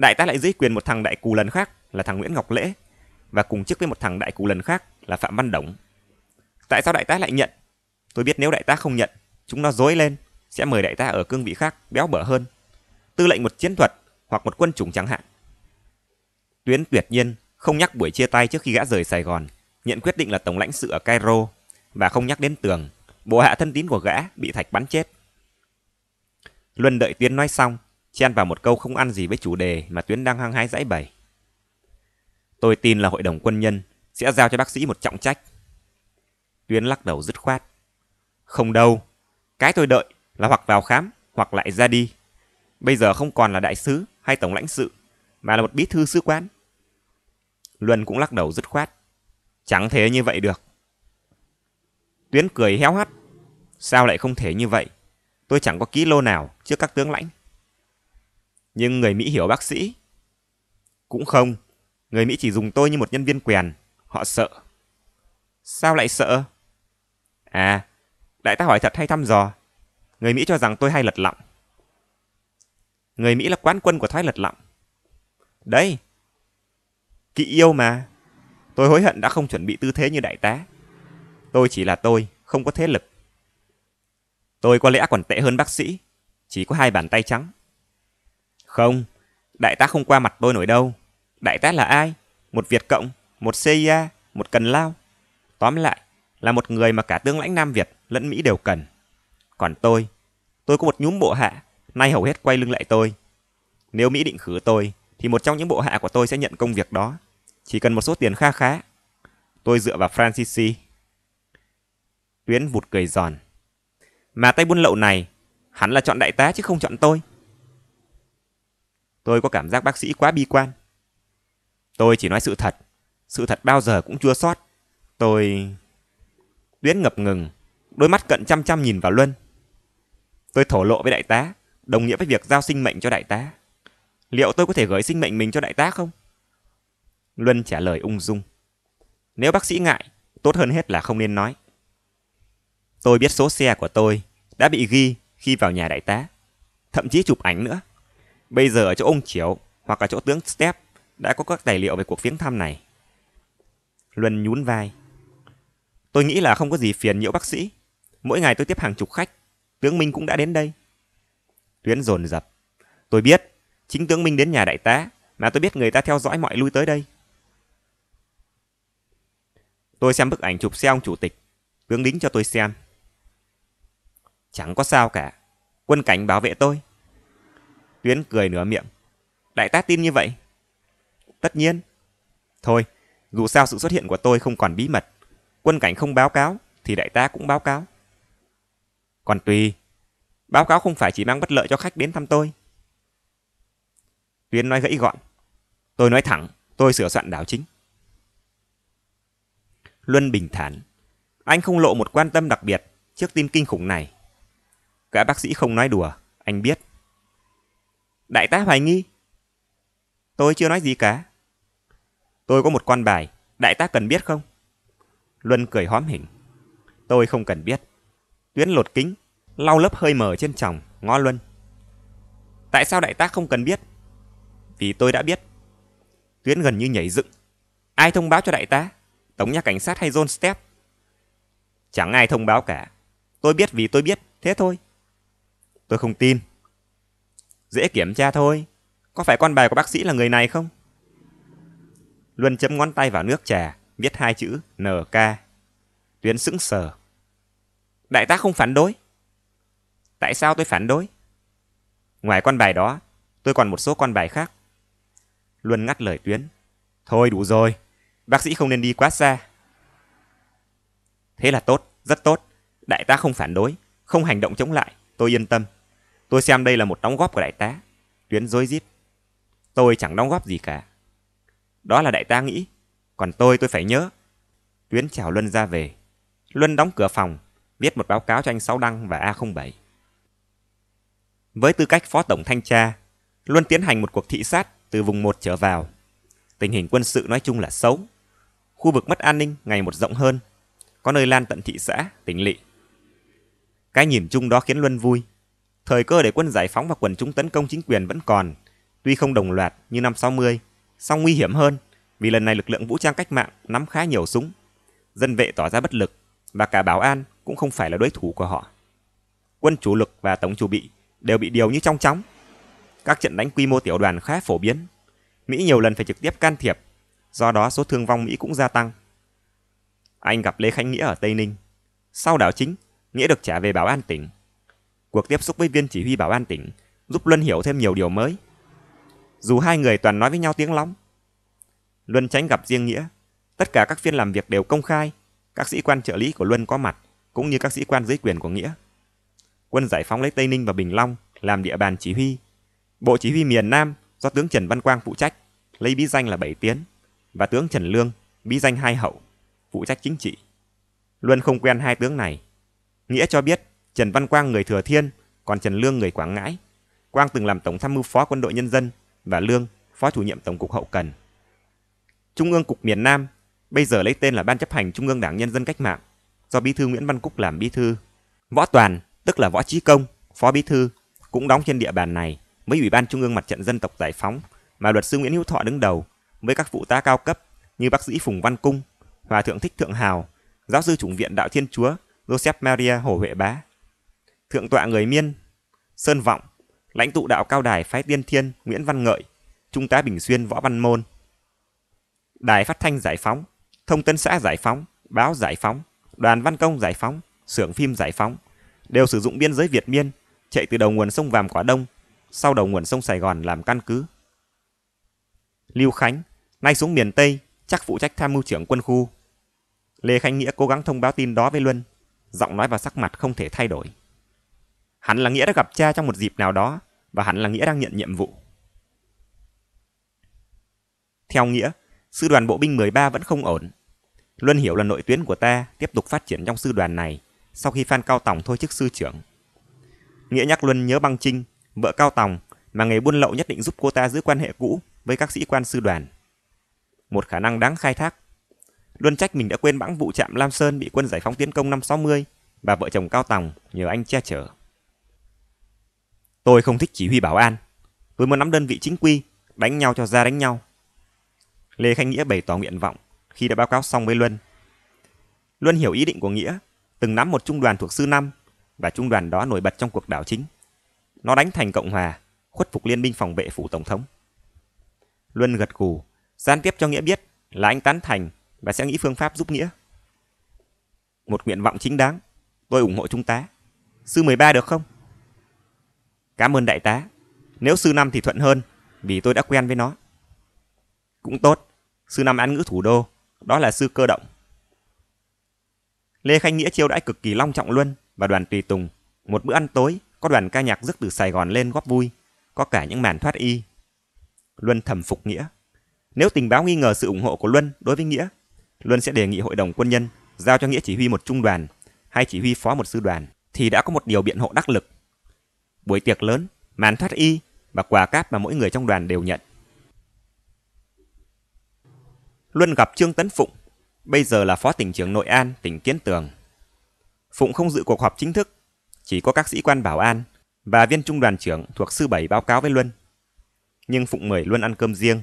A: Đại tá lại dưới quyền một thằng đại cù lần khác là thằng Nguyễn Ngọc Lễ và cùng chức với một thằng đại cù lần khác là Phạm Văn Đổng. Tại sao đại tá lại nhận? Tôi biết nếu đại tá không nhận, chúng nó dối lên, sẽ mời đại tá ở cương vị khác béo bở hơn. Tư lệnh một chiến thuật hoặc một quân chủng chẳng hạn. Tuyến tuyệt nhiên không nhắc buổi chia tay trước khi gã rời Sài Gòn, nhận quyết định là tổng lãnh sự ở Cairo và không nhắc đến tường, bộ hạ thân tín của gã bị thạch bắn chết. Luân đợi Tuyến nói xong, chen vào một câu không ăn gì với chủ đề mà Tuyến đang hăng hái giải bày. Tôi tin là hội đồng quân nhân sẽ giao cho bác sĩ một trọng trách Tuyến lắc đầu dứt khoát. Không đâu. Cái tôi đợi là hoặc vào khám hoặc lại ra đi. Bây giờ không còn là đại sứ hay tổng lãnh sự mà là một bí thư sứ quán. Luân cũng lắc đầu dứt khoát. Chẳng thế như vậy được. Tuyến cười héo hắt. Sao lại không thể như vậy? Tôi chẳng có ký lô nào trước các tướng lãnh. Nhưng người Mỹ hiểu bác sĩ. Cũng không. Người Mỹ chỉ dùng tôi như một nhân viên quèn. Họ sợ. Sao lại sợ? À, đại tá hỏi thật hay thăm dò? Người Mỹ cho rằng tôi hay lật lọng. Người Mỹ là quán quân của thói lật lọng. Đấy, kỵ yêu mà. Tôi hối hận đã không chuẩn bị tư thế như đại tá. Tôi chỉ là tôi, không có thế lực. Tôi có lẽ còn tệ hơn bác sĩ, chỉ có hai bàn tay trắng. Không, đại tá không qua mặt tôi nổi đâu. Đại tá là ai? Một Việt Cộng, một CIA, một Cần Lao. Tóm lại, là một người mà cả tướng lãnh Nam Việt lẫn Mỹ đều cần. Còn tôi, tôi có một nhúm bộ hạ, nay hầu hết quay lưng lại tôi. Nếu Mỹ định khử tôi, thì một trong những bộ hạ của tôi sẽ nhận công việc đó. Chỉ cần một số tiền kha khá. Tôi dựa vào Francis. Tuyến vụt cười giòn. Mà tay buôn lậu này, hắn là chọn đại tá chứ không chọn tôi. Tôi có cảm giác bác sĩ quá bi quan. Tôi chỉ nói sự thật. Sự thật bao giờ cũng chưa sót. Tôi... Tuyến ngập ngừng, đôi mắt cận chăm chăm nhìn vào Luân. Tôi thổ lộ với đại tá, đồng nghĩa với việc giao sinh mệnh cho đại tá. Liệu tôi có thể gửi sinh mệnh mình cho đại tá không? Luân trả lời ung dung. Nếu bác sĩ ngại, tốt hơn hết là không nên nói. Tôi biết số xe của tôi đã bị ghi khi vào nhà đại tá, thậm chí chụp ảnh nữa. Bây giờ ở chỗ ông Chiểu hoặc ở chỗ tướng Step đã có các tài liệu về cuộc viếng thăm này. Luân nhún vai. Tôi nghĩ là không có gì phiền nhiễu bác sĩ. Mỗi ngày tôi tiếp hàng chục khách. Tướng Minh cũng đã đến đây. Tuyến dồn dập. Tôi biết, chính tướng Minh đến nhà đại tá, mà tôi biết người ta theo dõi mọi lui tới đây. Tôi xem bức ảnh chụp xe ông chủ tịch. Tướng đính cho tôi xem. Chẳng có sao cả. Quân cảnh bảo vệ tôi. Tuyến cười nửa miệng. Đại tá tin như vậy? Tất nhiên. Thôi, dù sao sự xuất hiện của tôi không còn bí mật quân cảnh không báo cáo thì đại tá cũng báo cáo. Còn tùy, báo cáo không phải chỉ mang bất lợi cho khách đến thăm tôi. Tuyến nói gãy gọn. Tôi nói thẳng, tôi sửa soạn đảo chính. Luân bình thản. Anh không lộ một quan tâm đặc biệt trước tin kinh khủng này. Cả bác sĩ không nói đùa, anh biết. Đại tá hoài nghi. Tôi chưa nói gì cả. Tôi có một quan bài, đại tá cần biết không? Luân cười hóm hình. Tôi không cần biết. Tuyến lột kính, lau lớp hơi mờ trên tròng. ngó Luân. Tại sao đại tá không cần biết? Vì tôi đã biết. Tuyến gần như nhảy dựng. Ai thông báo cho đại tá? Tổng nhà cảnh sát hay John Step? Chẳng ai thông báo cả. Tôi biết vì tôi biết, thế thôi. Tôi không tin. Dễ kiểm tra thôi. Có phải con bài của bác sĩ là người này không? Luân chấm ngón tay vào nước trà, viết hai chữ NK. Tuyến sững sờ. Đại tá không phản đối. Tại sao tôi phản đối? Ngoài con bài đó, tôi còn một số con bài khác. Luân ngắt lời Tuyến. Thôi đủ rồi, bác sĩ không nên đi quá xa. Thế là tốt, rất tốt. Đại tá không phản đối, không hành động chống lại, tôi yên tâm. Tôi xem đây là một đóng góp của đại tá. Tuyến dối rít. Tôi chẳng đóng góp gì cả. Đó là đại tá nghĩ còn tôi tôi phải nhớ. Tuyến chào Luân ra về. Luân đóng cửa phòng, viết một báo cáo cho anh Sáu Đăng và A07. Với tư cách phó tổng thanh tra, Luân tiến hành một cuộc thị sát từ vùng 1 trở vào. Tình hình quân sự nói chung là xấu. Khu vực mất an ninh ngày một rộng hơn, có nơi lan tận thị xã, tỉnh lỵ. Cái nhìn chung đó khiến Luân vui. Thời cơ để quân giải phóng và quần chúng tấn công chính quyền vẫn còn, tuy không đồng loạt như năm 60, song nguy hiểm hơn vì lần này lực lượng vũ trang cách mạng nắm khá nhiều súng, dân vệ tỏ ra bất lực và cả bảo an cũng không phải là đối thủ của họ. Quân chủ lực và tổng chủ bị đều bị điều như trong chóng. Các trận đánh quy mô tiểu đoàn khá phổ biến. Mỹ nhiều lần phải trực tiếp can thiệp, do đó số thương vong Mỹ cũng gia tăng. Anh gặp Lê Khánh Nghĩa ở Tây Ninh. Sau đảo chính, Nghĩa được trả về bảo an tỉnh. Cuộc tiếp xúc với viên chỉ huy bảo an tỉnh giúp Luân hiểu thêm nhiều điều mới. Dù hai người toàn nói với nhau tiếng lóng, Luân tránh gặp riêng nghĩa. Tất cả các phiên làm việc đều công khai, các sĩ quan trợ lý của Luân có mặt, cũng như các sĩ quan dưới quyền của nghĩa. Quân giải phóng lấy Tây Ninh và Bình Long làm địa bàn chỉ huy. Bộ chỉ huy miền Nam do tướng Trần Văn Quang phụ trách, lấy bí danh là Bảy Tiến, và tướng Trần Lương, bí danh Hai Hậu, phụ trách chính trị. Luân không quen hai tướng này. Nghĩa cho biết Trần Văn Quang người Thừa Thiên, còn Trần Lương người Quảng Ngãi. Quang từng làm tổng tham mưu phó quân đội nhân dân và Lương phó chủ nhiệm tổng cục hậu cần. Trung ương Cục miền Nam, bây giờ lấy tên là Ban chấp hành Trung ương Đảng Nhân dân Cách mạng, do Bí thư Nguyễn Văn Cúc làm bí thư. Võ Toàn, tức là Võ Chí Công, phó bí thư, cũng đóng trên địa bàn này với Ủy ban Trung ương Mặt trận Dân tộc Giải phóng mà luật sư Nguyễn Hữu Thọ đứng đầu, với các phụ tá cao cấp như bác sĩ Phùng Văn Cung, Hòa thượng Thích Thượng Hào, giáo sư chủng viện Đạo Thiên Chúa Joseph Maria Hồ Huệ Bá, thượng tọa người Miên, Sơn Vọng, lãnh tụ đạo cao đài phái Tiên Thiên Nguyễn Văn Ngợi, trung tá Bình Xuyên Võ Văn Môn, Đài Phát thanh Giải phóng, Thông tấn xã Giải phóng, báo Giải phóng, đoàn văn công Giải phóng, xưởng phim Giải phóng đều sử dụng biên giới Việt Miên chạy từ đầu nguồn sông Vàm Quả Đông, sau đầu nguồn sông Sài Gòn làm căn cứ. Lưu Khánh, nay xuống miền Tây, chắc phụ trách tham mưu trưởng quân khu. Lê Khánh Nghĩa cố gắng thông báo tin đó với Luân, giọng nói và sắc mặt không thể thay đổi. Hắn là Nghĩa đã gặp cha trong một dịp nào đó, và hắn là Nghĩa đang nhận nhiệm vụ. Theo Nghĩa, sư đoàn bộ binh 13 vẫn không ổn. Luân hiểu là nội tuyến của ta tiếp tục phát triển trong sư đoàn này sau khi Phan Cao Tòng thôi chức sư trưởng. Nghĩa nhắc Luân nhớ băng trinh, vợ Cao Tòng mà nghề buôn lậu nhất định giúp cô ta giữ quan hệ cũ với các sĩ quan sư đoàn. Một khả năng đáng khai thác. Luân trách mình đã quên bãng vụ trạm Lam Sơn bị quân giải phóng tiến công năm 60 và vợ chồng Cao Tòng nhờ anh che chở. Tôi không thích chỉ huy bảo an. Tôi muốn nắm đơn vị chính quy, đánh nhau cho ra đánh nhau, Lê Khanh Nghĩa bày tỏ nguyện vọng khi đã báo cáo xong với Luân. Luân hiểu ý định của Nghĩa, từng nắm một trung đoàn thuộc sư năm và trung đoàn đó nổi bật trong cuộc đảo chính. Nó đánh thành Cộng Hòa, khuất phục liên minh phòng vệ phủ tổng thống. Luân gật gù, gián tiếp cho Nghĩa biết là anh tán thành và sẽ nghĩ phương pháp giúp Nghĩa. Một nguyện vọng chính đáng, tôi ủng hộ trung tá. Sư 13 được không? Cảm ơn đại tá. Nếu sư năm thì thuận hơn, vì tôi đã quen với nó. Cũng tốt, sư năm án ngữ thủ đô, đó là sư cơ động. Lê Khanh Nghĩa chiêu đãi cực kỳ long trọng luân và đoàn tùy tùng. Một bữa ăn tối, có đoàn ca nhạc rước từ Sài Gòn lên góp vui, có cả những màn thoát y. Luân thầm phục Nghĩa. Nếu tình báo nghi ngờ sự ủng hộ của Luân đối với Nghĩa, Luân sẽ đề nghị hội đồng quân nhân giao cho Nghĩa chỉ huy một trung đoàn hay chỉ huy phó một sư đoàn thì đã có một điều biện hộ đắc lực. Buổi tiệc lớn, màn thoát y và quà cáp mà mỗi người trong đoàn đều nhận. Luân gặp Trương Tấn Phụng, bây giờ là phó tỉnh trưởng Nội An, tỉnh Kiến Tường. Phụng không dự cuộc họp chính thức, chỉ có các sĩ quan bảo an và viên trung đoàn trưởng thuộc sư 7 báo cáo với Luân. Nhưng Phụng mời Luân ăn cơm riêng.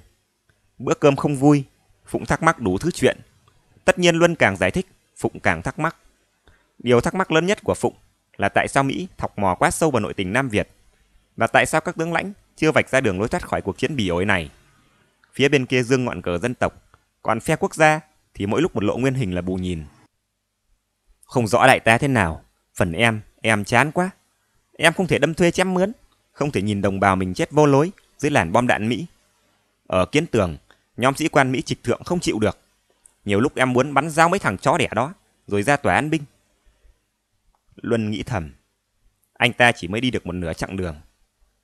A: Bữa cơm không vui, Phụng thắc mắc đủ thứ chuyện. Tất nhiên Luân càng giải thích, Phụng càng thắc mắc. Điều thắc mắc lớn nhất của Phụng là tại sao Mỹ thọc mò quá sâu vào nội tình Nam Việt và tại sao các tướng lãnh chưa vạch ra đường lối thoát khỏi cuộc chiến bỉ ổi này. Phía bên kia dương ngọn cờ dân tộc còn phe quốc gia thì mỗi lúc một lộ nguyên hình là bù nhìn. Không rõ đại tá thế nào, phần em, em chán quá. Em không thể đâm thuê chém mướn, không thể nhìn đồng bào mình chết vô lối dưới làn bom đạn Mỹ. Ở kiến tường, nhóm sĩ quan Mỹ trịch thượng không chịu được. Nhiều lúc em muốn bắn dao mấy thằng chó đẻ đó, rồi ra tòa án binh. Luân nghĩ thầm, anh ta chỉ mới đi được một nửa chặng đường.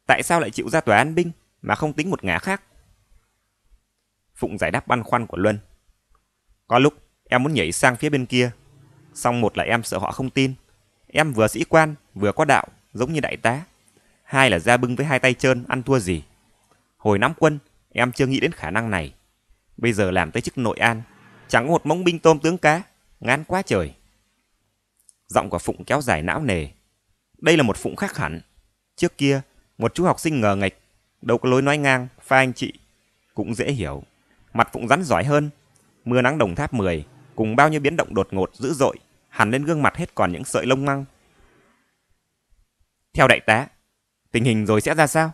A: Tại sao lại chịu ra tòa án binh mà không tính một ngã khác? Phụng giải đáp băn khoăn của Luân. Có lúc em muốn nhảy sang phía bên kia, song một là em sợ họ không tin. Em vừa sĩ quan, vừa có đạo, giống như đại tá. Hai là ra bưng với hai tay trơn, ăn thua gì. Hồi nắm quân, em chưa nghĩ đến khả năng này. Bây giờ làm tới chức nội an, chẳng có một mống binh tôm tướng cá, ngán quá trời. Giọng của Phụng kéo dài não nề. Đây là một Phụng khác hẳn. Trước kia, một chú học sinh ngờ nghịch, đâu có lối nói ngang, pha anh chị, cũng dễ hiểu. Mặt phụng rắn giỏi hơn. Mưa nắng đồng tháp 10, cùng bao nhiêu biến động đột ngột dữ dội, hẳn lên gương mặt hết còn những sợi lông măng. Theo đại tá, tình hình rồi sẽ ra sao?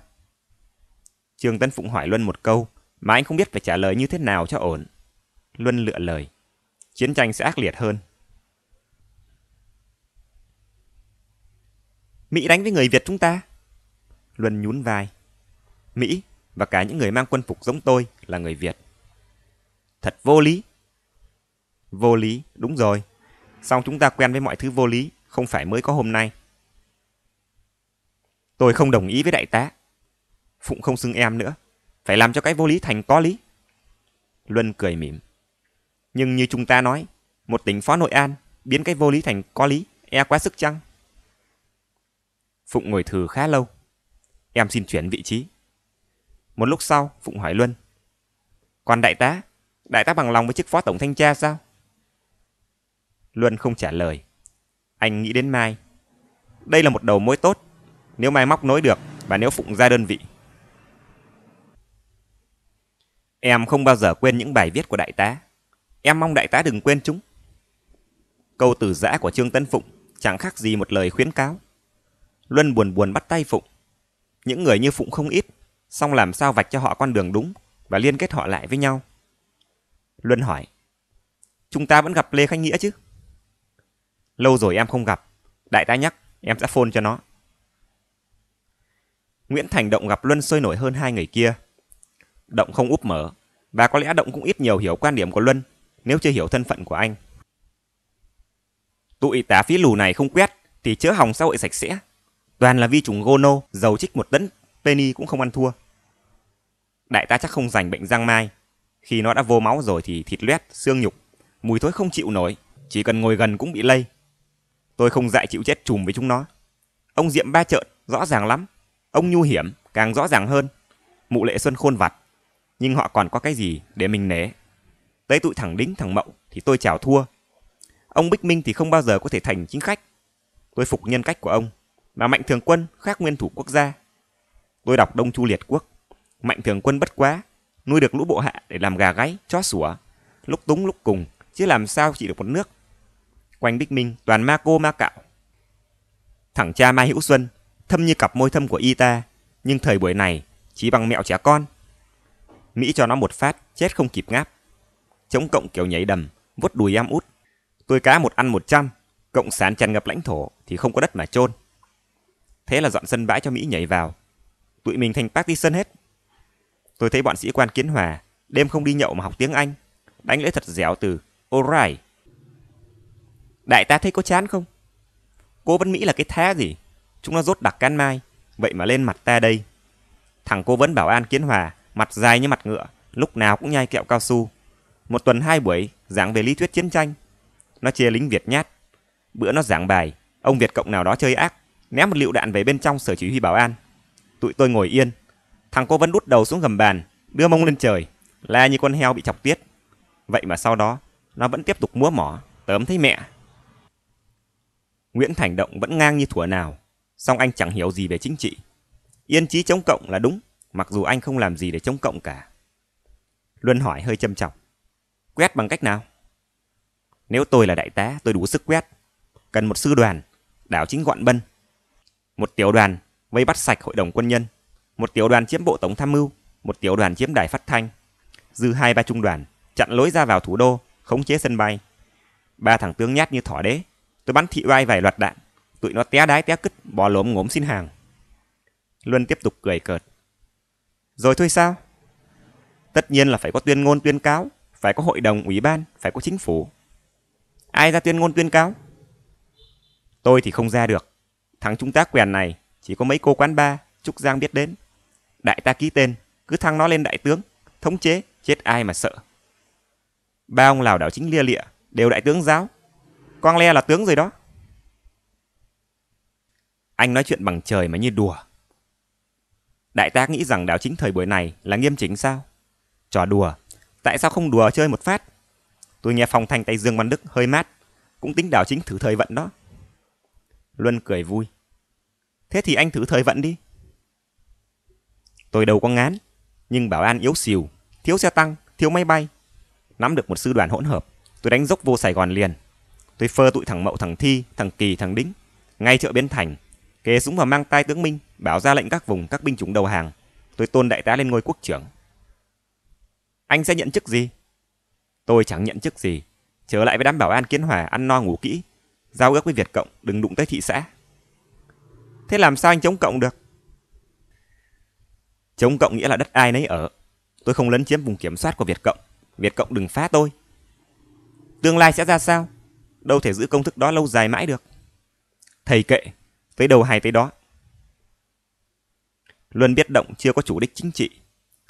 A: Trương Tân Phụng hỏi Luân một câu mà anh không biết phải trả lời như thế nào cho ổn. Luân lựa lời, chiến tranh sẽ ác liệt hơn. Mỹ đánh với người Việt chúng ta. Luân nhún vai. Mỹ và cả những người mang quân phục giống tôi là người Việt. Thật vô lý. Vô lý, đúng rồi. Xong chúng ta quen với mọi thứ vô lý, không phải mới có hôm nay. Tôi không đồng ý với đại tá. Phụng không xưng em nữa. Phải làm cho cái vô lý thành có lý. Luân cười mỉm. Nhưng như chúng ta nói, một tỉnh phó nội an biến cái vô lý thành có lý, e quá sức chăng? Phụng ngồi thử khá lâu. Em xin chuyển vị trí. Một lúc sau, Phụng hỏi Luân. Còn đại tá, đại tá bằng lòng với chức phó tổng thanh tra sao? Luân không trả lời. Anh nghĩ đến Mai. Đây là một đầu mối tốt. Nếu Mai móc nối được và nếu Phụng ra đơn vị. Em không bao giờ quên những bài viết của đại tá. Em mong đại tá đừng quên chúng. Câu từ giã của Trương Tấn Phụng chẳng khác gì một lời khuyến cáo. Luân buồn buồn bắt tay Phụng. Những người như Phụng không ít, song làm sao vạch cho họ con đường đúng và liên kết họ lại với nhau. Luân hỏi. Chúng ta vẫn gặp Lê Khánh Nghĩa chứ? Lâu rồi em không gặp. Đại tá nhắc, em sẽ phone cho nó. Nguyễn Thành Động gặp Luân sôi nổi hơn hai người kia. Động không úp mở, và có lẽ Động cũng ít nhiều hiểu quan điểm của Luân, nếu chưa hiểu thân phận của anh. Tụi tá phí lù này không quét, thì chớ hòng xã hội sạch sẽ. Toàn là vi trùng gono, giàu trích một tấn, penny cũng không ăn thua. Đại tá chắc không giành bệnh răng mai, khi nó đã vô máu rồi thì thịt loét, xương nhục, mùi thối không chịu nổi, chỉ cần ngồi gần cũng bị lây. Tôi không dại chịu chết chùm với chúng nó. Ông Diệm ba trợn, rõ ràng lắm. Ông Nhu Hiểm, càng rõ ràng hơn. Mụ Lệ Xuân khôn vặt. Nhưng họ còn có cái gì để mình nể. Tới tụi thẳng đính thẳng Mậu thì tôi chào thua. Ông Bích Minh thì không bao giờ có thể thành chính khách. Tôi phục nhân cách của ông. Mà Mạnh Thường Quân khác nguyên thủ quốc gia. Tôi đọc Đông Chu Liệt Quốc. Mạnh Thường Quân bất quá nuôi được lũ bộ hạ để làm gà gáy, chó sủa, lúc túng lúc cùng, chứ làm sao chỉ được một nước. Quanh Bích Minh toàn ma cô ma cạo. Thẳng cha Mai Hữu Xuân, thâm như cặp môi thâm của y ta, nhưng thời buổi này chỉ bằng mẹo trẻ con. Mỹ cho nó một phát, chết không kịp ngáp. Chống cộng kiểu nhảy đầm, vuốt đùi em út. Tôi cá một ăn một trăm, cộng sản tràn ngập lãnh thổ thì không có đất mà chôn. Thế là dọn sân bãi cho Mỹ nhảy vào. Tụi mình thành partisan hết. Tôi thấy bọn sĩ quan kiến hòa, đêm không đi nhậu mà học tiếng Anh. Đánh lễ thật dẻo từ alright. Đại tá thấy có chán không? Cô vẫn mỹ là cái thá gì? Chúng nó rốt đặc can mai, vậy mà lên mặt ta đây. Thằng cô vẫn bảo an kiến hòa, mặt dài như mặt ngựa, lúc nào cũng nhai kẹo cao su. Một tuần hai buổi, giảng về lý thuyết chiến tranh. Nó chia lính Việt nhát. Bữa nó giảng bài, ông Việt Cộng nào đó chơi ác, ném một lựu đạn về bên trong sở chỉ huy bảo an. Tụi tôi ngồi yên, Thằng cô vẫn đút đầu xuống gầm bàn, đưa mông lên trời, la như con heo bị chọc tiết. Vậy mà sau đó, nó vẫn tiếp tục múa mỏ, tớm thấy mẹ. Nguyễn Thành Động vẫn ngang như thủa nào, song anh chẳng hiểu gì về chính trị. Yên chí chống cộng là đúng, mặc dù anh không làm gì để chống cộng cả. Luân hỏi hơi châm trọng. Quét bằng cách nào? Nếu tôi là đại tá, tôi đủ sức quét. Cần một sư đoàn, đảo chính gọn bân. Một tiểu đoàn, vây bắt sạch hội đồng quân nhân một tiểu đoàn chiếm bộ tổng tham mưu, một tiểu đoàn chiếm đài phát thanh, dư hai ba trung đoàn, chặn lối ra vào thủ đô, khống chế sân bay. Ba thằng tướng nhát như thỏ đế, tôi bắn thị vai vài loạt đạn, tụi nó té đái té cứt, bò lốm ngốm xin hàng. Luân tiếp tục cười cợt. Rồi thôi sao? Tất nhiên là phải có tuyên ngôn tuyên cáo, phải có hội đồng ủy ban, phải có chính phủ. Ai ra tuyên ngôn tuyên cáo? Tôi thì không ra được. Thằng chúng ta quèn này chỉ có mấy cô quán ba Trúc Giang biết đến đại ta ký tên, cứ thăng nó lên đại tướng, thống chế, chết ai mà sợ. Ba ông lào đảo chính lia lịa, đều đại tướng giáo. Quang Le là tướng rồi đó. Anh nói chuyện bằng trời mà như đùa. Đại tá nghĩ rằng đảo chính thời buổi này là nghiêm chỉnh sao? Trò đùa, tại sao không đùa chơi một phát? Tôi nghe phòng thanh tay Dương Văn Đức hơi mát, cũng tính đảo chính thử thời vận đó. Luân cười vui. Thế thì anh thử thời vận đi. Tôi đâu có ngán, nhưng bảo an yếu xìu, thiếu xe tăng, thiếu máy bay. Nắm được một sư đoàn hỗn hợp, tôi đánh dốc vô Sài Gòn liền. Tôi phơ tụi thằng Mậu, thằng Thi, thằng Kỳ, thằng Đính, ngay chợ Bến Thành, kề súng vào mang tay tướng Minh, bảo ra lệnh các vùng các binh chủng đầu hàng. Tôi tôn đại tá lên ngôi quốc trưởng. Anh sẽ nhận chức gì? Tôi chẳng nhận chức gì, trở lại với đám bảo an kiến hòa ăn no ngủ kỹ, giao ước với Việt Cộng đừng đụng tới thị xã. Thế làm sao anh chống cộng được? Chống cộng nghĩa là đất ai nấy ở. Tôi không lấn chiếm vùng kiểm soát của Việt Cộng. Việt Cộng đừng phá tôi. Tương lai sẽ ra sao? Đâu thể giữ công thức đó lâu dài mãi được. Thầy kệ, tới đầu hay tới đó. Luân biết động chưa có chủ đích chính trị.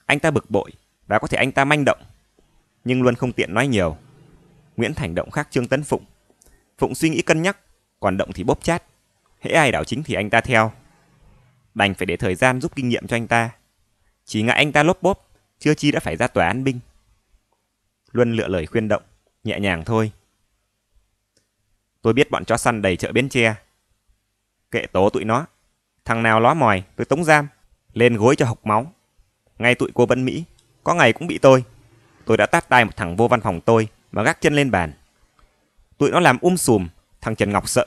A: Anh ta bực bội và có thể anh ta manh động. Nhưng Luân không tiện nói nhiều. Nguyễn Thành động khác Trương Tấn Phụng. Phụng suy nghĩ cân nhắc, còn động thì bóp chát. Hễ ai đảo chính thì anh ta theo. Đành phải để thời gian giúp kinh nghiệm cho anh ta. Chỉ ngại anh ta lốp bốp, chưa chi đã phải ra tòa án binh. Luân lựa lời khuyên động, nhẹ nhàng thôi. Tôi biết bọn chó săn đầy chợ Bến Tre. Kệ tố tụi nó. Thằng nào ló mòi, tôi tống giam. Lên gối cho học máu. Ngay tụi cô Vân Mỹ, có ngày cũng bị tôi. Tôi đã tát tay một thằng vô văn phòng tôi mà gác chân lên bàn. Tụi nó làm um sùm, thằng Trần Ngọc sợ.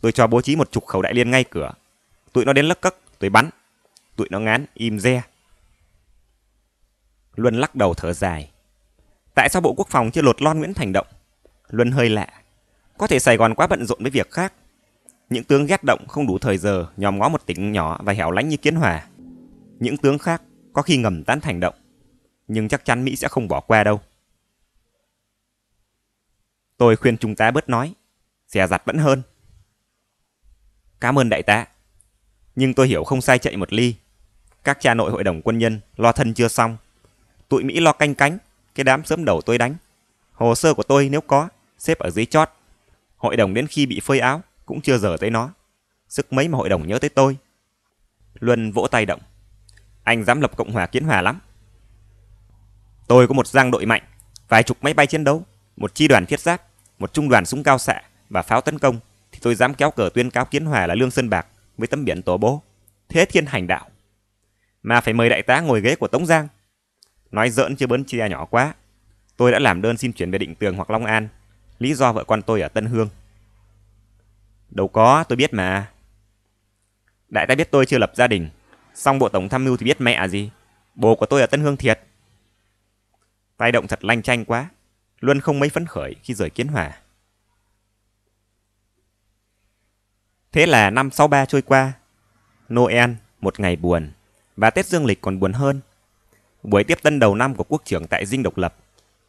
A: Tôi cho bố trí một chục khẩu đại liên ngay cửa. Tụi nó đến lấc cấc, tôi bắn. Tụi nó ngán, im re. Luân lắc đầu thở dài. Tại sao Bộ Quốc phòng chưa lột lon Nguyễn Thành Động? Luân hơi lạ. Có thể Sài Gòn quá bận rộn với việc khác. Những tướng ghét động không đủ thời giờ nhòm ngó một tỉnh nhỏ và hẻo lánh như Kiến Hòa. Những tướng khác có khi ngầm tán thành động. Nhưng chắc chắn Mỹ sẽ không bỏ qua đâu. Tôi khuyên chúng ta bớt nói. Xè giặt vẫn hơn. Cảm ơn đại tá. Nhưng tôi hiểu không sai chạy một ly. Các cha nội hội đồng quân nhân lo thân chưa xong tụi Mỹ lo canh cánh, cái đám sớm đầu tôi đánh. Hồ sơ của tôi nếu có, xếp ở dưới chót. Hội đồng đến khi bị phơi áo, cũng chưa giờ tới nó. Sức mấy mà hội đồng nhớ tới tôi. Luân vỗ tay động. Anh dám lập Cộng hòa Kiến Hòa lắm. Tôi có một giang đội mạnh, vài chục máy bay chiến đấu, một chi đoàn thiết giáp, một trung đoàn súng cao xạ và pháo tấn công thì tôi dám kéo cờ tuyên cáo Kiến Hòa là lương sơn bạc với tấm biển tổ bố. Thế thiên hành đạo. Mà phải mời đại tá ngồi ghế của Tống Giang Nói giỡn chứ bớn chia nhỏ quá. Tôi đã làm đơn xin chuyển về Định Tường hoặc Long An. Lý do vợ con tôi ở Tân Hương. Đâu có, tôi biết mà. Đại ta biết tôi chưa lập gia đình. Xong bộ tổng tham mưu thì biết mẹ à gì. Bố của tôi ở Tân Hương thiệt. Tay động thật lanh chanh quá. Luân không mấy phấn khởi khi rời kiến hòa. Thế là năm 63 trôi qua. Noel, một ngày buồn. Và Tết Dương Lịch còn buồn hơn. Buổi tiếp tân đầu năm của quốc trưởng tại dinh độc lập,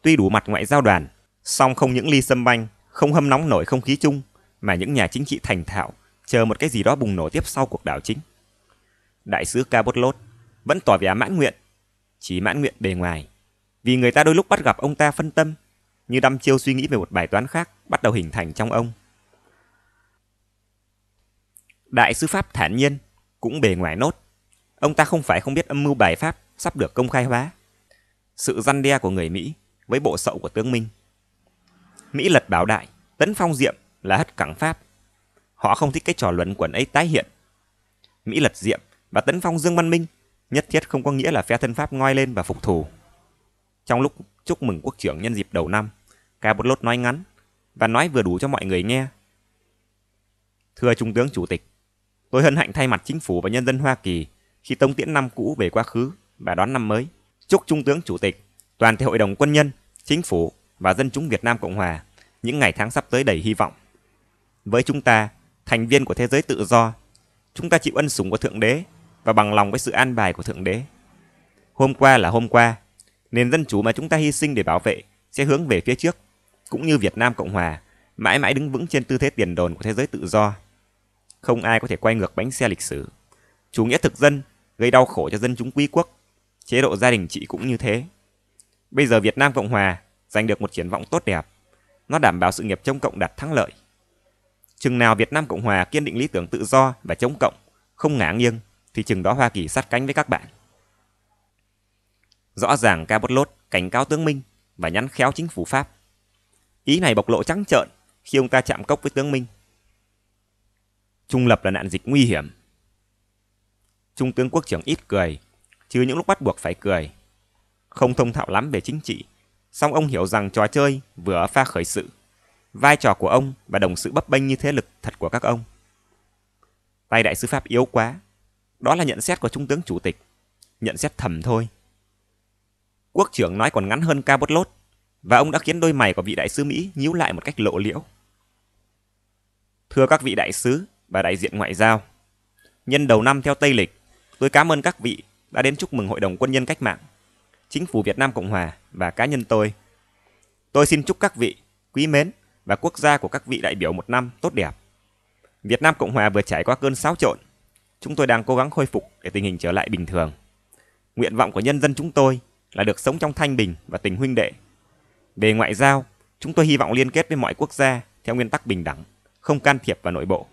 A: tuy đủ mặt ngoại giao đoàn, song không những ly sâm banh, không hâm nóng nổi không khí chung, mà những nhà chính trị thành thạo chờ một cái gì đó bùng nổ tiếp sau cuộc đảo chính. Đại sứ Cabotlot vẫn tỏ vẻ mãn nguyện, chỉ mãn nguyện bề ngoài, vì người ta đôi lúc bắt gặp ông ta phân tâm, như đăm chiêu suy nghĩ về một bài toán khác bắt đầu hình thành trong ông. Đại sứ Pháp thản nhiên, cũng bề ngoài nốt. Ông ta không phải không biết âm mưu bài Pháp, sắp được công khai hóa. Sự răn đe của người Mỹ với bộ sậu của tướng Minh. Mỹ lật bảo đại, tấn phong diệm là hất cẳng Pháp. Họ không thích cái trò luẩn quẩn ấy tái hiện. Mỹ lật diệm và tấn phong Dương Văn Minh nhất thiết không có nghĩa là phe thân Pháp ngoi lên và phục thù. Trong lúc chúc mừng quốc trưởng nhân dịp đầu năm, ca bút Cabot nói ngắn và nói vừa đủ cho mọi người nghe. Thưa Trung tướng Chủ tịch, tôi hân hạnh thay mặt chính phủ và nhân dân Hoa Kỳ khi tống tiễn năm cũ về quá khứ và đón năm mới. Chúc Trung tướng Chủ tịch, toàn thể Hội đồng Quân nhân, Chính phủ và dân chúng Việt Nam Cộng Hòa những ngày tháng sắp tới đầy hy vọng. Với chúng ta, thành viên của thế giới tự do, chúng ta chịu ân sủng của Thượng Đế và bằng lòng với sự an bài của Thượng Đế. Hôm qua là hôm qua, nền dân chủ mà chúng ta hy sinh để bảo vệ sẽ hướng về phía trước, cũng như Việt Nam Cộng Hòa mãi mãi đứng vững trên tư thế tiền đồn của thế giới tự do. Không ai có thể quay ngược bánh xe lịch sử. Chủ nghĩa thực dân gây đau khổ cho dân chúng quý quốc chế độ gia đình chị cũng như thế. Bây giờ Việt Nam Cộng Hòa giành được một triển vọng tốt đẹp, nó đảm bảo sự nghiệp chống cộng đạt thắng lợi. Chừng nào Việt Nam Cộng Hòa kiên định lý tưởng tự do và chống cộng, không ngã nghiêng, thì chừng đó Hoa Kỳ sát cánh với các bạn. Rõ ràng Cabot cảnh cáo tướng Minh và nhắn khéo chính phủ Pháp. Ý này bộc lộ trắng trợn khi ông ta chạm cốc với tướng Minh. Trung lập là nạn dịch nguy hiểm. Trung tướng quốc trưởng ít cười chứ những lúc bắt buộc phải cười. Không thông thạo lắm về chính trị, song ông hiểu rằng trò chơi vừa pha khởi sự. Vai trò của ông và đồng sự bấp bênh như thế lực thật của các ông. Tay đại sứ Pháp yếu quá. Đó là nhận xét của Trung tướng Chủ tịch. Nhận xét thầm thôi. Quốc trưởng nói còn ngắn hơn ca bốt lốt, và ông đã khiến đôi mày của vị đại sứ Mỹ nhíu lại một cách lộ liễu. Thưa các vị đại sứ và đại diện ngoại giao, nhân đầu năm theo Tây lịch, tôi cảm ơn các vị đã đến chúc mừng Hội đồng Quân nhân Cách mạng, Chính phủ Việt Nam Cộng Hòa và cá nhân tôi. Tôi xin chúc các vị, quý mến và quốc gia của các vị đại biểu một năm tốt đẹp. Việt Nam Cộng Hòa vừa trải qua cơn xáo trộn. Chúng tôi đang cố gắng khôi phục để tình hình trở lại bình thường. Nguyện vọng của nhân dân chúng tôi là được sống trong thanh bình và tình huynh đệ. Về ngoại giao, chúng tôi hy vọng liên kết với mọi quốc gia theo nguyên tắc bình đẳng, không can thiệp vào nội bộ.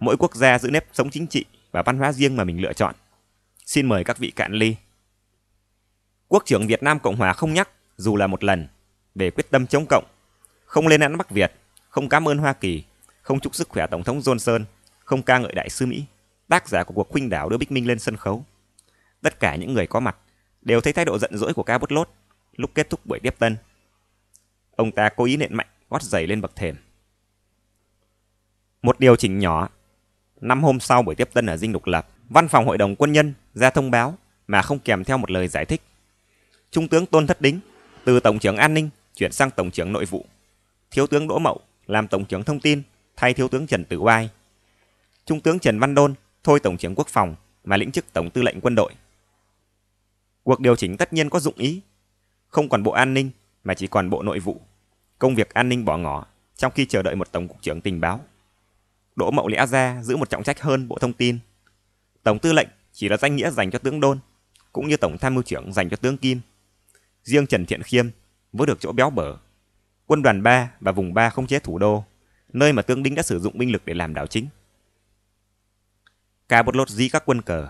A: Mỗi quốc gia giữ nếp sống chính trị và văn hóa riêng mà mình lựa chọn. Xin mời các vị cạn ly. Quốc trưởng Việt Nam Cộng Hòa không nhắc, dù là một lần, về quyết tâm chống cộng. Không lên án Bắc Việt, không cảm ơn Hoa Kỳ, không chúc sức khỏe Tổng thống Johnson, không ca ngợi đại sứ Mỹ, tác giả của cuộc khuynh đảo đưa Bích Minh lên sân khấu. Tất cả những người có mặt đều thấy thái độ giận dỗi của ca bút lốt lúc kết thúc buổi tiếp tân. Ông ta cố ý nện mạnh gót giày lên bậc thềm. Một điều chỉnh nhỏ. Năm hôm sau buổi tiếp tân ở dinh độc lập, Văn phòng hội đồng quân nhân ra thông báo mà không kèm theo một lời giải thích. Trung tướng Tôn Thất Đính từ Tổng trưởng An ninh chuyển sang Tổng trưởng Nội vụ. Thiếu tướng Đỗ Mậu làm Tổng trưởng Thông tin thay Thiếu tướng Trần Tử Oai. Trung tướng Trần Văn Đôn thôi Tổng trưởng Quốc phòng mà lĩnh chức Tổng tư lệnh quân đội. Cuộc điều chỉnh tất nhiên có dụng ý. Không còn Bộ An ninh mà chỉ còn Bộ Nội vụ. Công việc an ninh bỏ ngỏ trong khi chờ đợi một Tổng cục trưởng tình báo. Đỗ Mậu lẽ ra giữ một trọng trách hơn Bộ Thông tin Tổng tư lệnh chỉ là danh nghĩa dành cho tướng Đôn, cũng như tổng tham mưu trưởng dành cho tướng Kim. Riêng Trần Thiện Khiêm vỡ được chỗ béo bở. Quân đoàn 3 và vùng 3 không chế thủ đô, nơi mà tướng Đinh đã sử dụng binh lực để làm đảo chính. Cả một lột dí các quân cờ.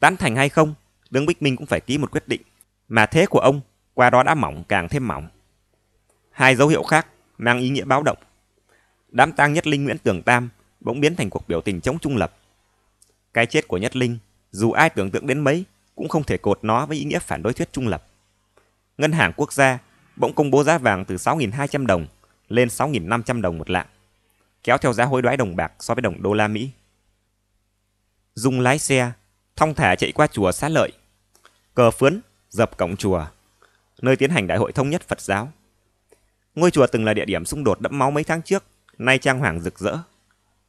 A: Tán thành hay không, tướng Bích Minh cũng phải ký một quyết định, mà thế của ông qua đó đã mỏng càng thêm mỏng. Hai dấu hiệu khác mang ý nghĩa báo động. Đám tang nhất linh Nguyễn Tường Tam bỗng biến thành cuộc biểu tình chống trung lập cái chết của Nhất Linh, dù ai tưởng tượng đến mấy, cũng không thể cột nó với ý nghĩa phản đối thuyết trung lập. Ngân hàng quốc gia bỗng công bố giá vàng từ 6.200 đồng lên 6.500 đồng một lạng, kéo theo giá hối đoái đồng bạc so với đồng đô la Mỹ. Dung lái xe, thong thả chạy qua chùa xá lợi, cờ phướn, dập cổng chùa, nơi tiến hành đại hội thống nhất Phật giáo. Ngôi chùa từng là địa điểm xung đột đẫm máu mấy tháng trước, nay trang hoàng rực rỡ.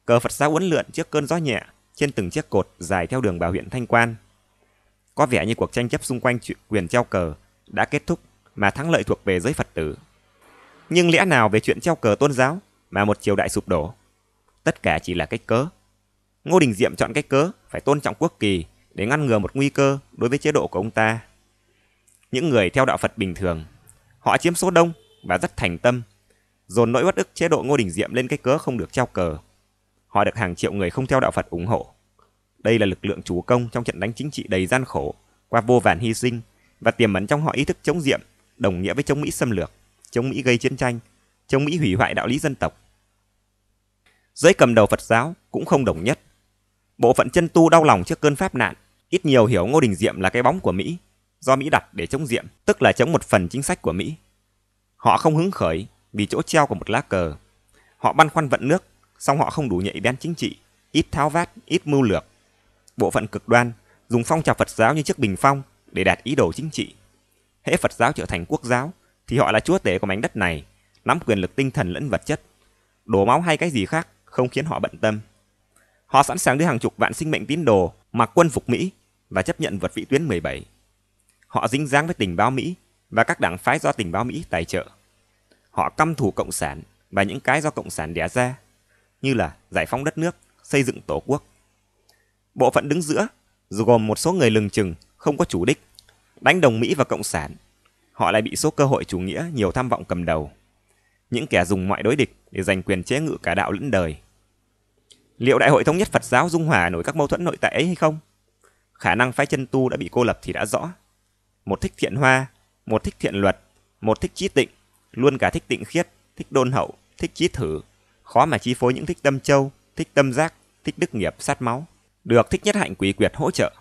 A: Cờ Phật giáo uốn lượn trước cơn gió nhẹ, trên từng chiếc cột dài theo đường vào huyện Thanh Quan. Có vẻ như cuộc tranh chấp xung quanh chuyện quyền treo cờ đã kết thúc mà thắng lợi thuộc về giới Phật tử. Nhưng lẽ nào về chuyện treo cờ tôn giáo mà một triều đại sụp đổ? Tất cả chỉ là cách cớ. Ngô Đình Diệm chọn cách cớ phải tôn trọng quốc kỳ để ngăn ngừa một nguy cơ đối với chế độ của ông ta. Những người theo đạo Phật bình thường, họ chiếm số đông và rất thành tâm, dồn nỗi bất ức chế độ Ngô Đình Diệm lên cái cớ không được treo cờ họ được hàng triệu người không theo đạo Phật ủng hộ. Đây là lực lượng chủ công trong trận đánh chính trị đầy gian khổ, qua vô vàn hy sinh và tiềm ẩn trong họ ý thức chống diệm, đồng nghĩa với chống Mỹ xâm lược, chống Mỹ gây chiến tranh, chống Mỹ hủy hoại đạo lý dân tộc. Giới cầm đầu Phật giáo cũng không đồng nhất. Bộ phận chân tu đau lòng trước cơn pháp nạn, ít nhiều hiểu Ngô Đình Diệm là cái bóng của Mỹ, do Mỹ đặt để chống Diệm, tức là chống một phần chính sách của Mỹ. Họ không hứng khởi vì chỗ treo của một lá cờ. Họ băn khoăn vận nước song họ không đủ nhạy bén chính trị, ít tháo vát, ít mưu lược. Bộ phận cực đoan dùng phong trào Phật giáo như chiếc bình phong để đạt ý đồ chính trị. Hễ Phật giáo trở thành quốc giáo thì họ là chúa tể của mảnh đất này, nắm quyền lực tinh thần lẫn vật chất. Đổ máu hay cái gì khác không khiến họ bận tâm. Họ sẵn sàng đưa hàng chục vạn sinh mệnh tín đồ mặc quân phục Mỹ và chấp nhận vật vị tuyến 17. Họ dính dáng với tình báo Mỹ và các đảng phái do tình báo Mỹ tài trợ. Họ căm thù cộng sản và những cái do cộng sản đẻ ra như là giải phóng đất nước, xây dựng tổ quốc. Bộ phận đứng giữa dù gồm một số người lừng chừng, không có chủ đích, đánh đồng Mỹ và Cộng sản. Họ lại bị số cơ hội chủ nghĩa nhiều tham vọng cầm đầu. Những kẻ dùng mọi đối địch để giành quyền chế ngự cả đạo lẫn đời. Liệu Đại hội Thống nhất Phật giáo dung hòa nổi các mâu thuẫn nội tại ấy hay không? Khả năng phái chân tu đã bị cô lập thì đã rõ. Một thích thiện hoa, một thích thiện luật, một thích trí tịnh, luôn cả thích tịnh khiết, thích đôn hậu, thích trí thử, khó mà chi phối những thích tâm châu, thích tâm giác, thích đức nghiệp sát máu, được thích nhất hạnh quý quyệt hỗ trợ.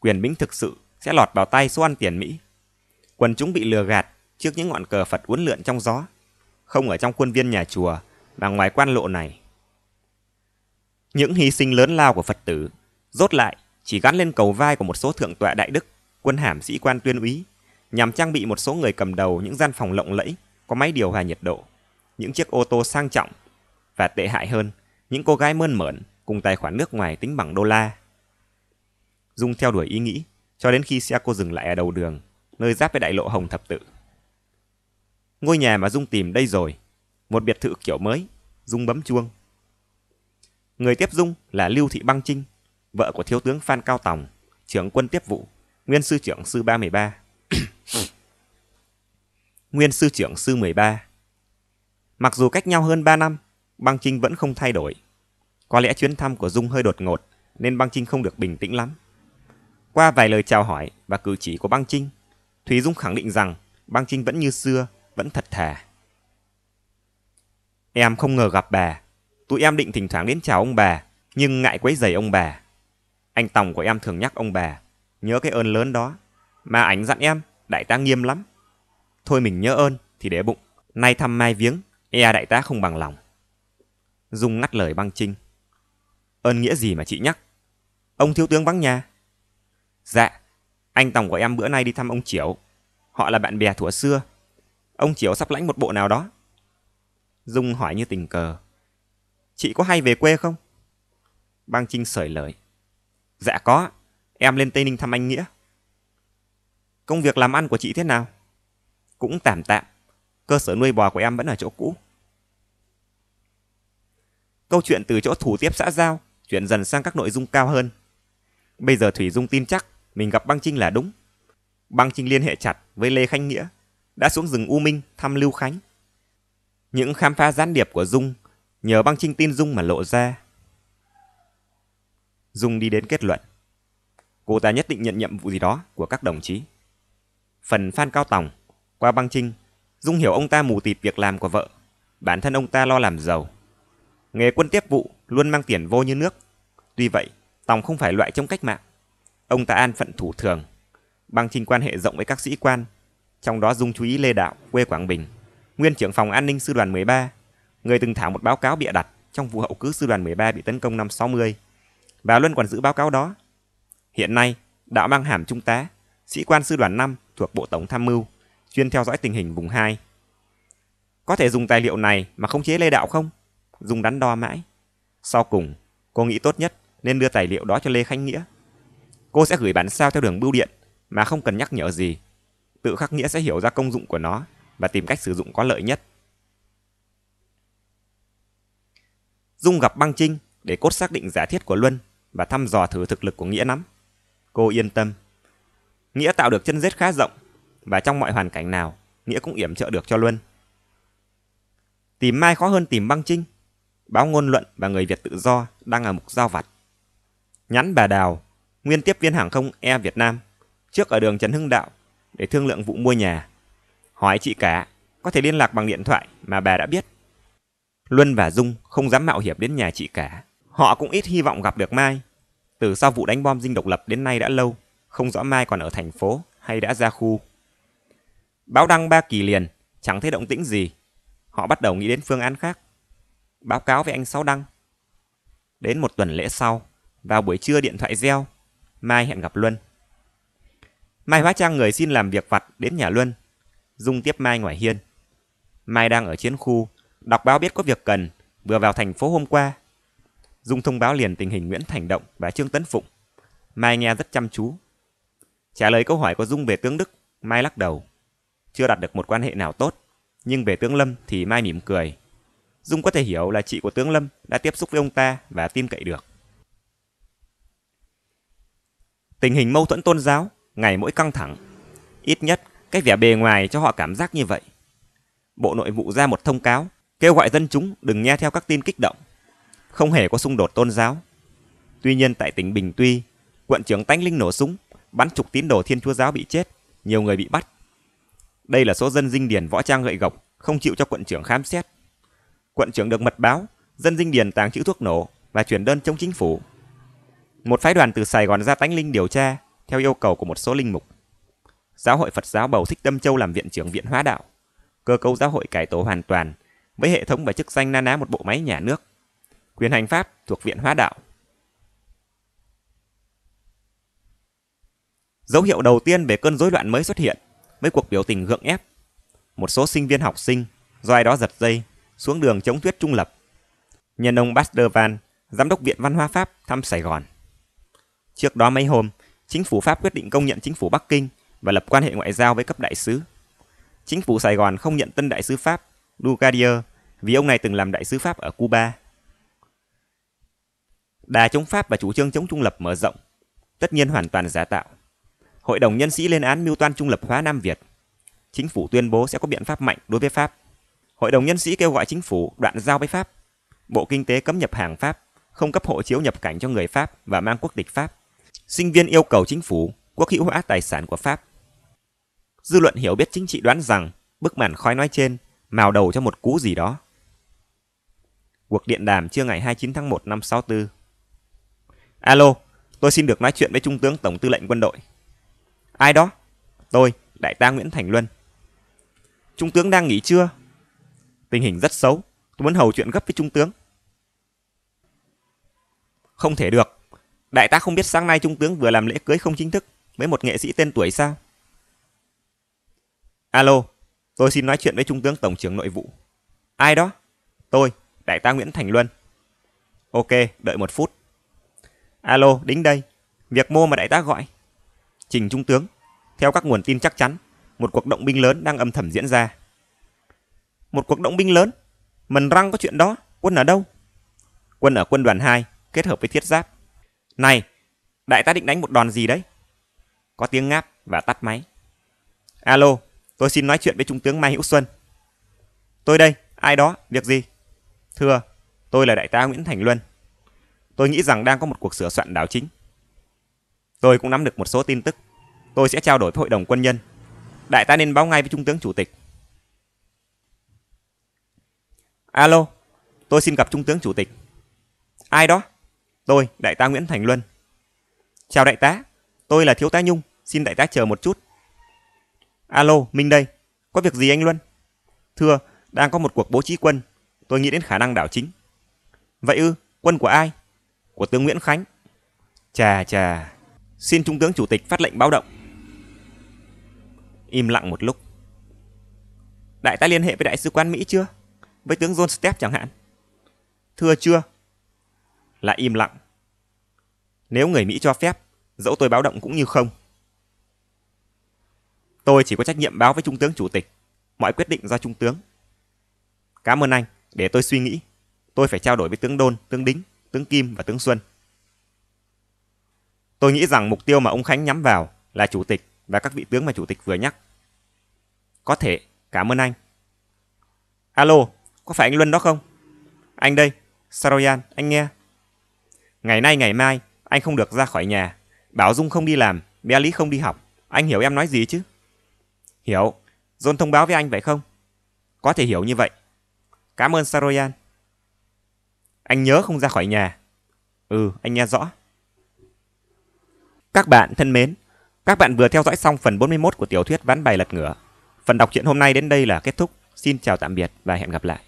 A: Quyền bính thực sự sẽ lọt vào tay số ăn tiền Mỹ. Quần chúng bị lừa gạt trước những ngọn cờ Phật uốn lượn trong gió, không ở trong khuôn viên nhà chùa mà ngoài quan lộ này. Những hy sinh lớn lao của Phật tử, rốt lại chỉ gắn lên cầu vai của một số thượng tọa đại đức, quân hàm sĩ quan tuyên úy, nhằm trang bị một số người cầm đầu những gian phòng lộng lẫy, có máy điều hòa nhiệt độ những chiếc ô tô sang trọng và tệ hại hơn, những cô gái mơn mởn cùng tài khoản nước ngoài tính bằng đô la. Dung theo đuổi ý nghĩ cho đến khi xe cô dừng lại ở đầu đường, nơi giáp với đại lộ Hồng Thập Tự. Ngôi nhà mà Dung tìm đây rồi, một biệt thự kiểu mới, Dung bấm chuông. Người tiếp Dung là Lưu Thị Băng Trinh, vợ của thiếu tướng Phan Cao Tòng, trưởng quân tiếp vụ, nguyên sư trưởng sư 313. [COUGHS] nguyên sư trưởng sư 13 Mặc dù cách nhau hơn 3 năm, băng trinh vẫn không thay đổi. Có lẽ chuyến thăm của Dung hơi đột ngột, nên băng trinh không được bình tĩnh lắm. Qua vài lời chào hỏi và cử chỉ của băng trinh, Thúy Dung khẳng định rằng băng trinh vẫn như xưa, vẫn thật thà. Em không ngờ gặp bà. Tụi em định thỉnh thoảng đến chào ông bà, nhưng ngại quấy rầy ông bà. Anh Tòng của em thường nhắc ông bà, nhớ cái ơn lớn đó. Mà ảnh dặn em, đại tá nghiêm lắm. Thôi mình nhớ ơn, thì để bụng, nay thăm mai viếng, E đại tá không bằng lòng. Dung ngắt lời băng trinh. Ơn nghĩa gì mà chị nhắc? Ông thiếu tướng vắng nhà. Dạ, anh Tòng của em bữa nay đi thăm ông Triểu. Họ là bạn bè thuở xưa. Ông Triểu sắp lãnh một bộ nào đó. Dung hỏi như tình cờ. Chị có hay về quê không? Bang Trinh sởi lời. Dạ có, em lên Tây Ninh thăm anh Nghĩa. Công việc làm ăn của chị thế nào? Cũng tạm tạm cơ sở nuôi bò của em vẫn ở chỗ cũ. Câu chuyện từ chỗ thủ tiếp xã giao, chuyển dần sang các nội dung cao hơn. Bây giờ Thủy Dung tin chắc mình gặp Băng Trinh là đúng. Băng Trinh liên hệ chặt với Lê khanh Nghĩa, đã xuống rừng U Minh thăm Lưu Khánh. Những khám phá gián điệp của Dung nhờ Băng Trinh tin Dung mà lộ ra. Dung đi đến kết luận. Cô ta nhất định nhận nhiệm vụ gì đó của các đồng chí. Phần Phan Cao Tòng, qua Băng Trinh Dung hiểu ông ta mù tịt việc làm của vợ. Bản thân ông ta lo làm giàu. Nghề quân tiếp vụ luôn mang tiền vô như nước. Tuy vậy, Tòng không phải loại trong cách mạng. Ông ta an phận thủ thường, bằng trình quan hệ rộng với các sĩ quan, trong đó Dung chú ý Lê Đạo, quê Quảng Bình, nguyên trưởng phòng an ninh sư đoàn 13, người từng thảo một báo cáo bịa đặt trong vụ hậu cứ sư đoàn 13 bị tấn công năm 60. Và luôn còn giữ báo cáo đó. Hiện nay, Đạo mang hàm trung tá, sĩ quan sư đoàn 5 thuộc Bộ Tổng Tham mưu chuyên theo dõi tình hình vùng 2. Có thể dùng tài liệu này mà không chế Lê Đạo không? Dùng đắn đo mãi. Sau cùng, cô nghĩ tốt nhất nên đưa tài liệu đó cho Lê Khánh Nghĩa. Cô sẽ gửi bản sao theo đường bưu điện mà không cần nhắc nhở gì. Tự khắc nghĩa sẽ hiểu ra công dụng của nó và tìm cách sử dụng có lợi nhất. Dung gặp băng trinh để cốt xác định giả thiết của Luân và thăm dò thử thực lực của Nghĩa nắm Cô yên tâm. Nghĩa tạo được chân rết khá rộng và trong mọi hoàn cảnh nào, Nghĩa cũng yểm trợ được cho Luân. Tìm Mai khó hơn tìm Băng Trinh. Báo ngôn luận và người Việt tự do đang ở mục giao vặt. Nhắn bà Đào, nguyên tiếp viên hàng không e Việt Nam, trước ở đường Trần Hưng Đạo để thương lượng vụ mua nhà. Hỏi chị cả, có thể liên lạc bằng điện thoại mà bà đã biết. Luân và Dung không dám mạo hiểm đến nhà chị cả. Họ cũng ít hy vọng gặp được Mai. Từ sau vụ đánh bom dinh độc lập đến nay đã lâu, không rõ Mai còn ở thành phố hay đã ra khu. Báo đăng ba kỳ liền, chẳng thấy động tĩnh gì. Họ bắt đầu nghĩ đến phương án khác. Báo cáo với anh Sáu Đăng. Đến một tuần lễ sau, vào buổi trưa điện thoại reo, Mai hẹn gặp Luân. Mai hóa trang người xin làm việc vặt đến nhà Luân. Dung tiếp Mai ngoài hiên. Mai đang ở chiến khu, đọc báo biết có việc cần, vừa vào thành phố hôm qua. Dung thông báo liền tình hình Nguyễn Thành Động và Trương Tấn Phụng. Mai nghe rất chăm chú. Trả lời câu hỏi của Dung về tướng Đức, Mai lắc đầu chưa đạt được một quan hệ nào tốt. Nhưng về Tướng Lâm thì Mai mỉm cười. Dung có thể hiểu là chị của Tướng Lâm đã tiếp xúc với ông ta và tin cậy được. Tình hình mâu thuẫn tôn giáo ngày mỗi căng thẳng. Ít nhất, cái vẻ bề ngoài cho họ cảm giác như vậy. Bộ nội vụ ra một thông cáo, kêu gọi dân chúng đừng nghe theo các tin kích động. Không hề có xung đột tôn giáo. Tuy nhiên tại tỉnh Bình Tuy, quận trưởng Tánh Linh nổ súng, bắn chục tín đồ thiên chúa giáo bị chết, nhiều người bị bắt. Đây là số dân dinh điền võ trang gậy gộc, không chịu cho quận trưởng khám xét. Quận trưởng được mật báo, dân dinh điền tàng trữ thuốc nổ và chuyển đơn chống chính phủ. Một phái đoàn từ Sài Gòn ra tánh linh điều tra theo yêu cầu của một số linh mục. Giáo hội Phật giáo bầu Thích Tâm Châu làm viện trưởng viện hóa đạo. Cơ cấu giáo hội cải tổ hoàn toàn với hệ thống và chức danh na ná một bộ máy nhà nước. Quyền hành pháp thuộc viện hóa đạo. Dấu hiệu đầu tiên về cơn rối loạn mới xuất hiện mấy cuộc biểu tình gượng ép. Một số sinh viên học sinh, do ai đó giật dây, xuống đường chống thuyết trung lập. Nhân ông Van, Giám đốc Viện Văn hóa Pháp thăm Sài Gòn. Trước đó mấy hôm, chính phủ Pháp quyết định công nhận chính phủ Bắc Kinh và lập quan hệ ngoại giao với cấp đại sứ. Chính phủ Sài Gòn không nhận tân đại sứ Pháp, Dugadier, vì ông này từng làm đại sứ Pháp ở Cuba. Đà chống Pháp và chủ trương chống trung lập mở rộng, tất nhiên hoàn toàn giả tạo. Hội đồng nhân sĩ lên án mưu toan trung lập hóa Nam Việt. Chính phủ tuyên bố sẽ có biện pháp mạnh đối với Pháp. Hội đồng nhân sĩ kêu gọi chính phủ đoạn giao với Pháp. Bộ Kinh tế cấm nhập hàng Pháp, không cấp hộ chiếu nhập cảnh cho người Pháp và mang quốc tịch Pháp. Sinh viên yêu cầu chính phủ quốc hữu hóa tài sản của Pháp. Dư luận hiểu biết chính trị đoán rằng bức màn khói nói trên mào đầu cho một cú gì đó. Cuộc điện đàm trưa ngày 29 tháng 1 năm 64. Alo, tôi xin được nói chuyện với Trung tướng Tổng tư lệnh quân đội. Ai đó? Tôi, đại tá Nguyễn Thành Luân. Trung tướng đang nghỉ trưa. Tình hình rất xấu, tôi muốn hầu chuyện gấp với trung tướng. Không thể được. Đại tá không biết sáng nay trung tướng vừa làm lễ cưới không chính thức với một nghệ sĩ tên tuổi sao? Alo, tôi xin nói chuyện với trung tướng tổng trưởng nội vụ. Ai đó? Tôi, đại tá Nguyễn Thành Luân. Ok, đợi một phút. Alo, đính đây. Việc mua mà đại tá gọi. Trình Trung Tướng. Theo các nguồn tin chắc chắn, một cuộc động binh lớn đang âm thầm diễn ra. Một cuộc động binh lớn? Mần răng có chuyện đó, quân ở đâu? Quân ở quân đoàn 2, kết hợp với thiết giáp. Này, đại tá định đánh một đòn gì đấy? Có tiếng ngáp và tắt máy. Alo, tôi xin nói chuyện với Trung tướng Mai Hữu Xuân. Tôi đây, ai đó, việc gì? Thưa, tôi là đại tá Nguyễn Thành Luân. Tôi nghĩ rằng đang có một cuộc sửa soạn đảo chính. Tôi cũng nắm được một số tin tức. Tôi sẽ trao đổi với hội đồng quân nhân. Đại tá nên báo ngay với trung tướng chủ tịch. Alo, tôi xin gặp trung tướng chủ tịch. Ai đó? Tôi, đại tá Nguyễn Thành Luân. Chào đại tá, tôi là thiếu tá Nhung, xin đại tá chờ một chút. Alo, Minh đây. Có việc gì anh Luân? Thưa, đang có một cuộc bố trí quân. Tôi nghĩ đến khả năng đảo chính. Vậy ư, quân của ai? Của tướng Nguyễn Khánh. Chà chà, Xin Trung tướng Chủ tịch phát lệnh báo động. Im lặng một lúc. Đại tá liên hệ với Đại sứ quán Mỹ chưa? Với tướng John Stepp chẳng hạn. Thưa chưa? Lại im lặng. Nếu người Mỹ cho phép, dẫu tôi báo động cũng như không. Tôi chỉ có trách nhiệm báo với Trung tướng Chủ tịch. Mọi quyết định do Trung tướng. Cảm ơn anh, để tôi suy nghĩ. Tôi phải trao đổi với tướng Đôn, tướng Đính, tướng Kim và tướng Xuân. Tôi nghĩ rằng mục tiêu mà ông Khánh nhắm vào là chủ tịch và các vị tướng mà chủ tịch vừa nhắc. Có thể, cảm ơn anh. Alo, có phải anh Luân đó không? Anh đây, Saroyan, anh nghe. Ngày nay ngày mai, anh không được ra khỏi nhà. Bảo Dung không đi làm, bé Lý không đi học. Anh hiểu em nói gì chứ? Hiểu, John thông báo với anh vậy không? Có thể hiểu như vậy. Cảm ơn Saroyan. Anh nhớ không ra khỏi nhà. Ừ, anh nghe rõ. Các bạn thân mến, các bạn vừa theo dõi xong phần 41 của tiểu thuyết Ván bài lật ngửa. Phần đọc truyện hôm nay đến đây là kết thúc. Xin chào tạm biệt và hẹn gặp lại.